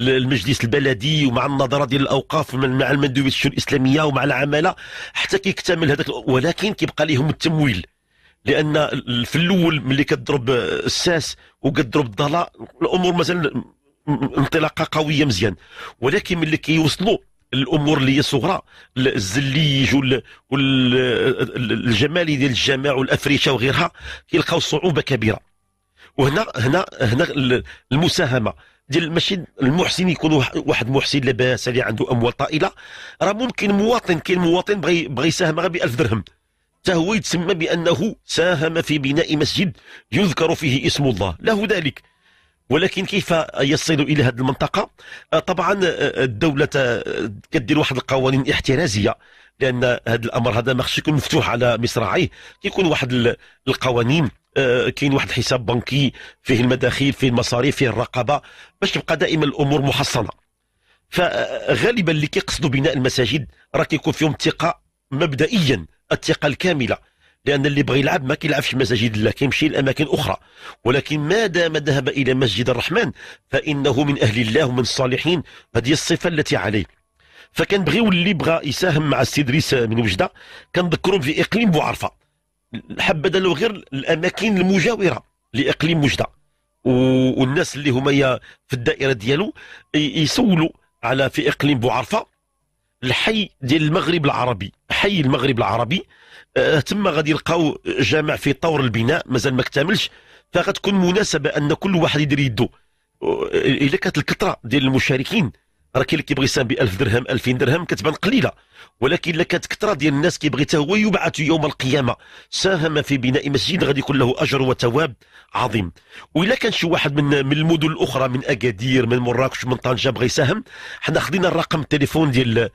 المجلس البلدي ومع النظره ديال الاوقاف مع المندوبيه الشؤون الاسلاميه ومع العماله حتى كيكتمل هذاك ولكن كيبقى لهم التمويل لان في الاول ملي كتضرب الساس وكتضرب الضلاء الامور مازال انطلاقه قويه مزيان ولكن ملي كيوصلوا الامور اللي هي صغرى الزليج والجمالي ديال الجماع والافرشه وغيرها كيلقاو صعوبه كبيره وهنا هنا هنا المساهمه ديال ماشي المحسن يكون واحد محسن لاباس اللي عنده اموال طائله راه ممكن مواطن كاين مواطن بغى بغى يساهم غير ب 1000 درهم حتى هو يتسمى بانه ساهم في بناء مسجد يذكر فيه اسم الله له ذلك ولكن كيف يصل الى هذه المنطقه آه، طبعا آه، الدوله كدير آه، واحد القوانين احترازيه لان هذا الامر هذا ما خصش يكون مفتوح على مصراعيه كيكون واحد القوانين كاين واحد الحساب بنكي فيه المداخيل فيه المصاريف فيه الرقابه باش تبقى دائما الامور محصنه فغالبا اللي كيقصدوا بناء المساجد راه كيكون فيهم الثقه مبدئيا الثقه الكامله لان اللي بغى يلعب ما كيلعبش في مساجد الله كيمشي لاماكن اخرى ولكن ما دام ذهب الى مسجد الرحمن فانه من اهل الله ومن الصالحين هذه الصفه التي عليه فكنبغيو اللي بغى يساهم مع السيد ريس من وجده كنذكرهم في اقليم بوعرفه حبذا لو غير الاماكن المجاوره لاقليم وجده والناس اللي هما في الدائره ديالو يسولوا على في اقليم بوعرفه الحي ديال المغرب العربي حي المغرب العربي آه، تما غادي يلقاو جامع في طور البناء مازال ما اكتملش فغتكون مناسبه ان كل واحد يدير يدو آه، الا كانت الكثره ديال المشاركين راه كاين اللي كيبغي يساهم ب 1000 درهم 2000 درهم كتبان قليله ولكن الا كانت كثره ديال الناس كيبغي حتى هو يبعث يوم القيامه ساهم في بناء مسجد غادي يكون له اجر وثواب عظيم والا كان شي واحد من من المدن الاخرى من اكادير من مراكش من طنجه بغى يساهم حنا خدينا الرقم التليفون ديال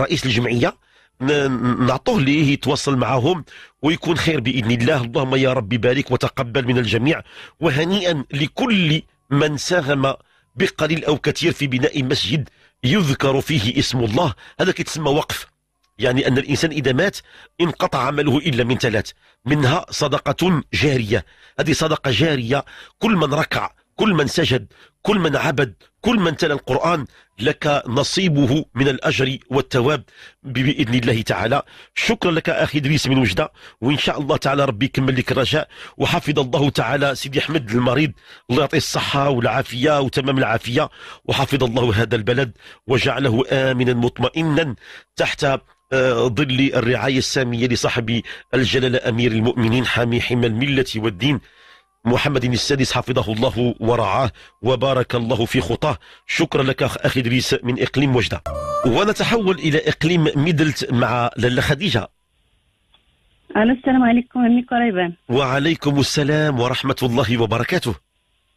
رئيس الجمعيه نعطوه ليه يتواصل معهم ويكون خير باذن الله اللهم يا رب بارك وتقبل من الجميع وهنيئا لكل من ساهم بقليل او كثير في بناء مسجد يذكر فيه اسم الله هذا كيتسمى وقف يعني أن الإنسان إذا مات انقطع عمله إلا من ثلاث منها صدقة جارية هذه صدقة جارية كل من ركع كل من سجد كل من عبد كل من تلا القرآن لك نصيبه من الأجر والتواب بإذن الله تعالى شكرا لك أخي دريس من وجدة وإن شاء الله تعالى ربي يكمل لك الرجاء وحفظ الله تعالى سيدي أحمد المريض الله يعطيه الصحة والعافية وتمام العافية وحفظ الله هذا البلد وجعله آمنا مطمئنا تحت آه، ظل الرعاية السامية لصاحب الجلالة أمير المؤمنين حامي حمى الملة والدين محمد السادس حفظه الله ورعاه وبارك الله في خطاه شكرا لك أخي دريس من إقليم وجدة ونتحول إلى إقليم ميدلت مع لاله خديجة ألو السلام عليكم أمي قريبا وعليكم السلام ورحمة الله وبركاته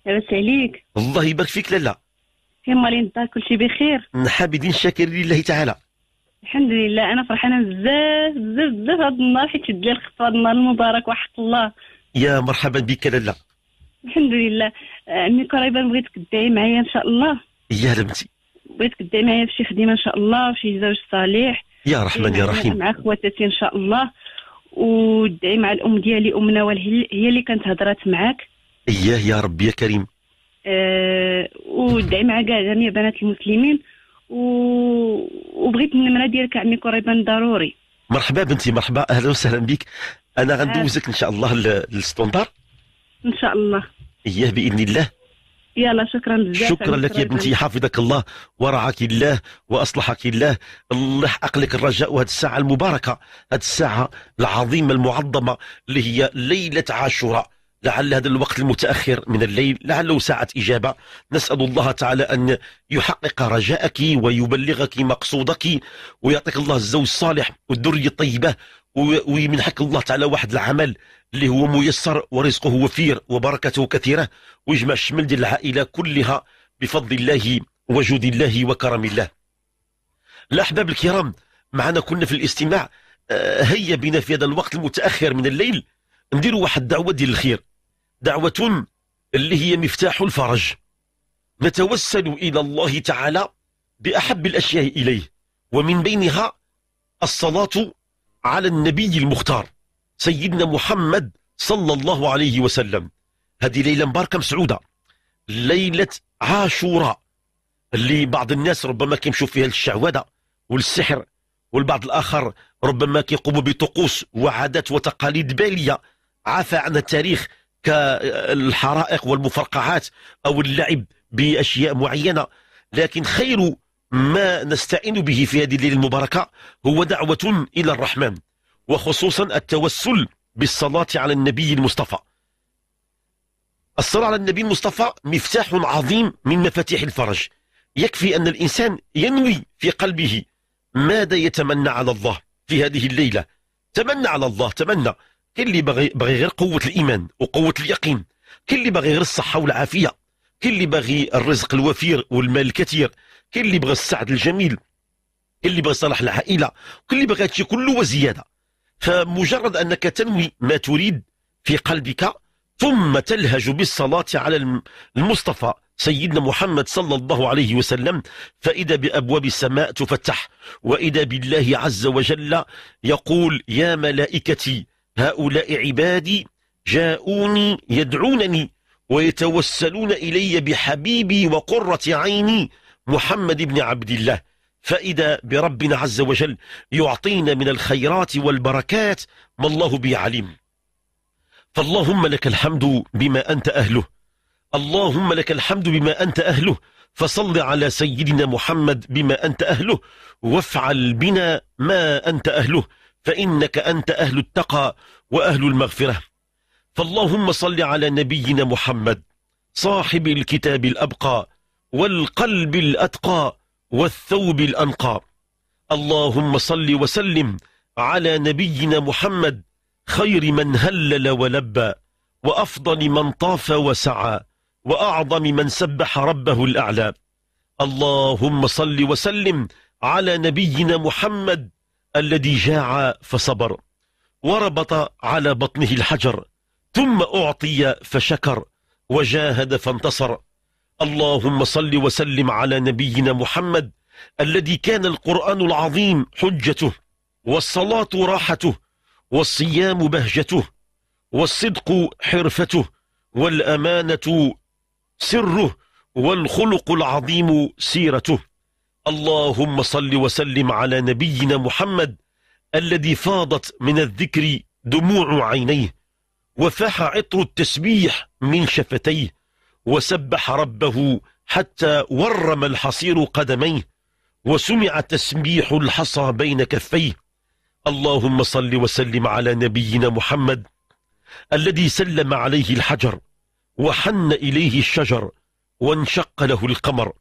لاباس عليك الله يبارك فيك لاله في مالين الدار شيء بخير نحابدين شاكرين لله تعالى الحمد لله انا فرحانه بزاف بزاف بزاف هاد النهار حيت شد لي الخطوة هذا النهار المبارك وحق الله يا مرحبا بك لالا الحمد لله عمي آه، قريبه بغيتك تدعي معايا ان شاء الله يا بنتي بغيتك تدعي معايا في شي خدمه ان شاء الله في زوج صالح يا رحمن يا إيه، رحيم مع خواتاتي ان شاء الله ودعي مع الام ديالي ام نوال هي اللي كانت هضرات معاك اياه يا ربي يا كريم أه ودعي مع كاع جميع بنات المسلمين و... وبغيت النمره ديالك عمي قريبا ضروري مرحبا بنتي مرحبا اهلا وسهلا بك انا غندوزك ان شاء الله للستوندار ان شاء الله اياه باذن الله يلا شكرا بزاف شكرا لك يا بنتي حفظك الله ورعاك الله واصلحك الله الله يحقق لك الرجاء وهذه الساعه المباركه هذه الساعه العظيمه المعظمه اللي هي ليله عاشوراء لعل هذا الوقت المتأخر من الليل لعله ساعة إجابة نسأل الله تعالى أن يحقق رجاءك ويبلغك مقصودك ويعطيك الله الزوج الصالح والذرية الطيبة ويمنحك الله تعالى واحد العمل اللي هو ميسر ورزقه وفير وبركته كثيرة ويجمع الشمل ديال العائلة كلها بفضل الله وجود الله وكرم الله الأحباب الكرام معنا كنا في الاستماع آه، هيا بنا في هذا الوقت المتأخر من الليل نديروا واحد الدعوة ديال الخير دعوة اللي هي مفتاح الفرج نتوسل إلى الله تعالى بأحب الأشياء إليه ومن بينها الصلاة على النبي المختار سيدنا محمد صلى الله عليه وسلم هذه ليلة مباركة مسعودة ليلة عاشوراء اللي بعض الناس ربما كيمشوا فيها للشعوذة والسحر والبعض الآخر ربما كيقوموا بطقوس وعادات وتقاليد بالية عفى عن التاريخ كالحرائق والمفرقعات أو اللعب بأشياء معينة لكن خير ما نستعين به في هذه الليلة المباركة هو دعوة إلى الرحمن وخصوصا التوسل بالصلاة على النبي المصطفى الصلاة على النبي المصطفى مفتاح عظيم من مفاتيح الفرج يكفي أن الإنسان ينوي في قلبه ماذا يتمنى على الله في هذه الليلة تمنى على الله تمنى كل اللي باغي غير قوة الإيمان وقوة اليقين كل اللي باغي غير الصحة والعافية كل اللي باغي الرزق الوفير والمال الكثير كاين اللي بغى السعد الجميل كاين اللي بغى صلاح العائله كل اللي بغى هادشي كله وزياده فمجرد انك تنوي ما تريد في قلبك ثم تلهج بالصلاه على المصطفى سيدنا محمد صلى الله عليه وسلم فإذا بأبواب السماء تفتح وإذا بالله عز وجل يقول يا ملائكتي هؤلاء عبادي جاءوني يدعونني ويتوسلون إلي بحبيبي وقرة عيني محمد بن عبد الله فإذا بربنا عز وجل يعطينا من الخيرات والبركات ما الله به عليم فاللهم لك الحمد بما أنت أهله اللهم لك الحمد بما أنت أهله فصل على سيدنا محمد بما أنت أهله وافعل بنا ما أنت أهله فإنك أنت أهل التقى وأهل المغفرة فاللهم صل على نبينا محمد صاحب الكتاب الأبقى والقلب الأتقى والثوب الأنقى اللهم صل وسلم على نبينا محمد خير من هلل ولبى وأفضل من طاف وسعى وأعظم من سبح ربه الأعلى اللهم صل وسلم على نبينا محمد الذي جاع فصبر وربط على بطنه الحجر ثم أعطي فشكر وجاهد فانتصر اللهم صل وسلم على نبينا محمد الذي كان القرآن العظيم حجته والصلاة راحته والصيام بهجته والصدق حرفته والأمانة سره والخلق العظيم سيرته اللهم صل وسلم على نبينا محمد الذي فاضت من الذكر دموع عينيه وفاح عطر التسبيح من شفتيه وسبح ربه حتى ورم الحصير قدميه وسمع تسبيح الحصى بين كفيه اللهم صل وسلم على نبينا محمد الذي سلم عليه الحجر وحن إليه الشجر وانشق له القمر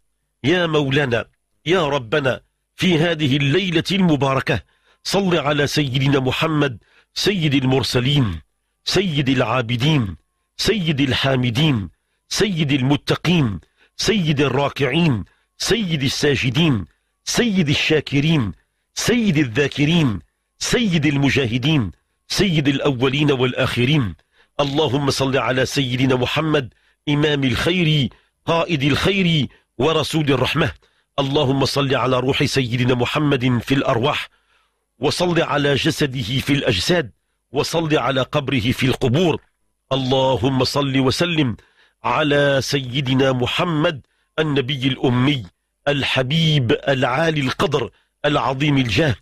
يا مولانا يا ربنا في هذه الليلة المباركة صل على سيدنا محمد سيد المرسلين سيد العابدين سيد الحامدين سيد المتقين سيد الراكعين سيد الساجدين سيد الشاكرين سيد الذاكرين سيد المجاهدين سيد الأولين والآخرين اللهم صل على سيدنا محمد إمام الخير قائد الخير ورسول الرحمة اللهم صل على روح سيدنا محمد في الأرواح وصل على جسده في الأجساد وصل على قبره في القبور اللهم صل وسلم على سيدنا محمد النبي الأمي الحبيب العالي القدر العظيم الجاه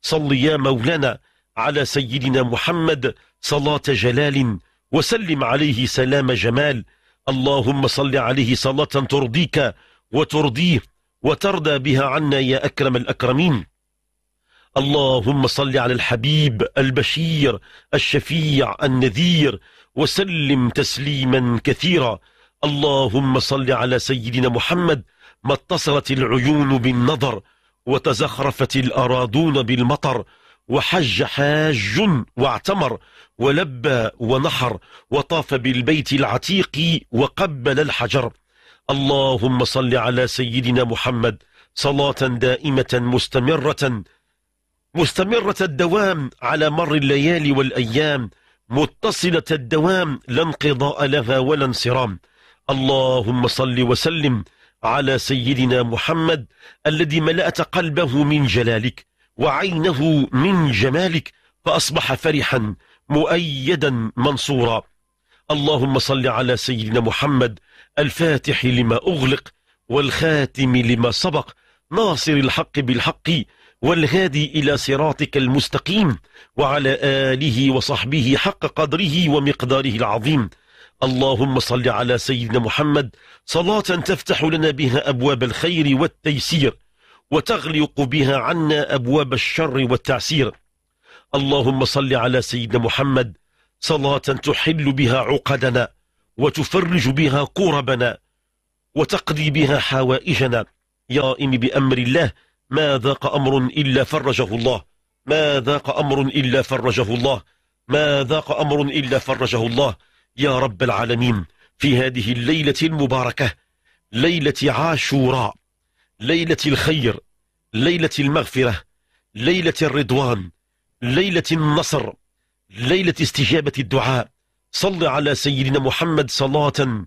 صل يا مولانا على سيدنا محمد صلاة جلال وسلم عليه سلام جمال اللهم صل عليه صلاة ترضيك وترضيه وترضى بها عنا يا أكرم الأكرمين اللهم صل على الحبيب البشير الشفيع النذير وسلم تسليما كثيرا اللهم صل على سيدنا محمد ما اتصلت العيون بالنظر وتزخرفت الأرادون بالمطر وحج حاج واعتمر ولبى ونحر وطاف بالبيت العتيق وقبل الحجر اللهم صل على سيدنا محمد صلاة دائمة مستمرة مستمرة الدوام على مر الليالي والأيام متصلة الدوام لا انقضاء لها ولا انصرام اللهم صل وسلم على سيدنا محمد الذي ملأت قلبه من جلالك وعينه من جمالك فأصبح فرحا مؤيدا منصورا اللهم صل على سيدنا محمد الفاتح لما أغلق والخاتم لما سبق ناصر الحق بالحق والهادي إلى صراطك المستقيم وعلى آله وصحبه حق قدره ومقداره العظيم اللهم صل على سيدنا محمد صلاة تفتح لنا بها أبواب الخير والتيسير وتغلق بها عنا أبواب الشر والتعسير اللهم صل على سيدنا محمد صلاة تحل بها عقدنا وتفرج بها كربنا وتقضي بها حوائجنا يا إم بأمر الله ما ذاق أمر إلا فرجه الله ما ذاق أمر إلا فرجه الله ما ذاق أمر إلا فرجه الله يا رب العالمين في هذه الليلة المباركة ليلة عاشوراء ليلة الخير ليلة المغفرة ليلة الرضوان ليلة النصر ليلة استجابة الدعاء صل على سيدنا محمد صلاة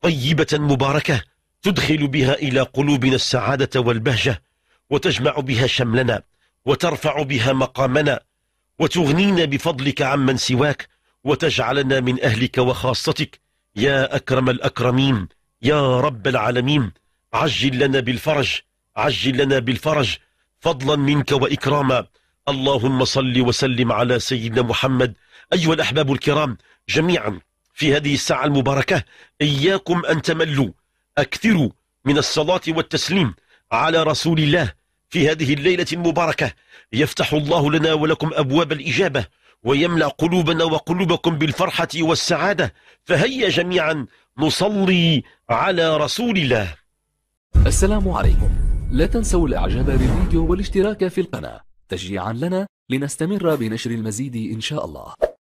طيبة مباركة تدخل بها إلى قلوبنا السعادة والبهجة وتجمع بها شملنا وترفع بها مقامنا وتغنينا بفضلك عمن سواك وتجعلنا من أهلك وخاصتك يا أكرم الأكرمين يا رب العالمين عجل لنا بالفرج عجل لنا بالفرج فضلا منك وإكراما اللهم صل وسلم على سيدنا محمد أيها الأحباب الكرام جميعا في هذه الساعة المباركة إياكم أن تملوا أكثروا من الصلاة والتسليم على رسول الله في هذه الليلة المباركة يفتح الله لنا ولكم أبواب الإجابة ويملأ قلوبنا وقلوبكم بالفرحة والسعادة فهيا جميعا نصلي على رسول الله السلام عليكم لا تنسوا الاعجاب بالفيديو والاشتراك في القناة تشجيعا لنا لنستمر بنشر المزيد إن شاء الله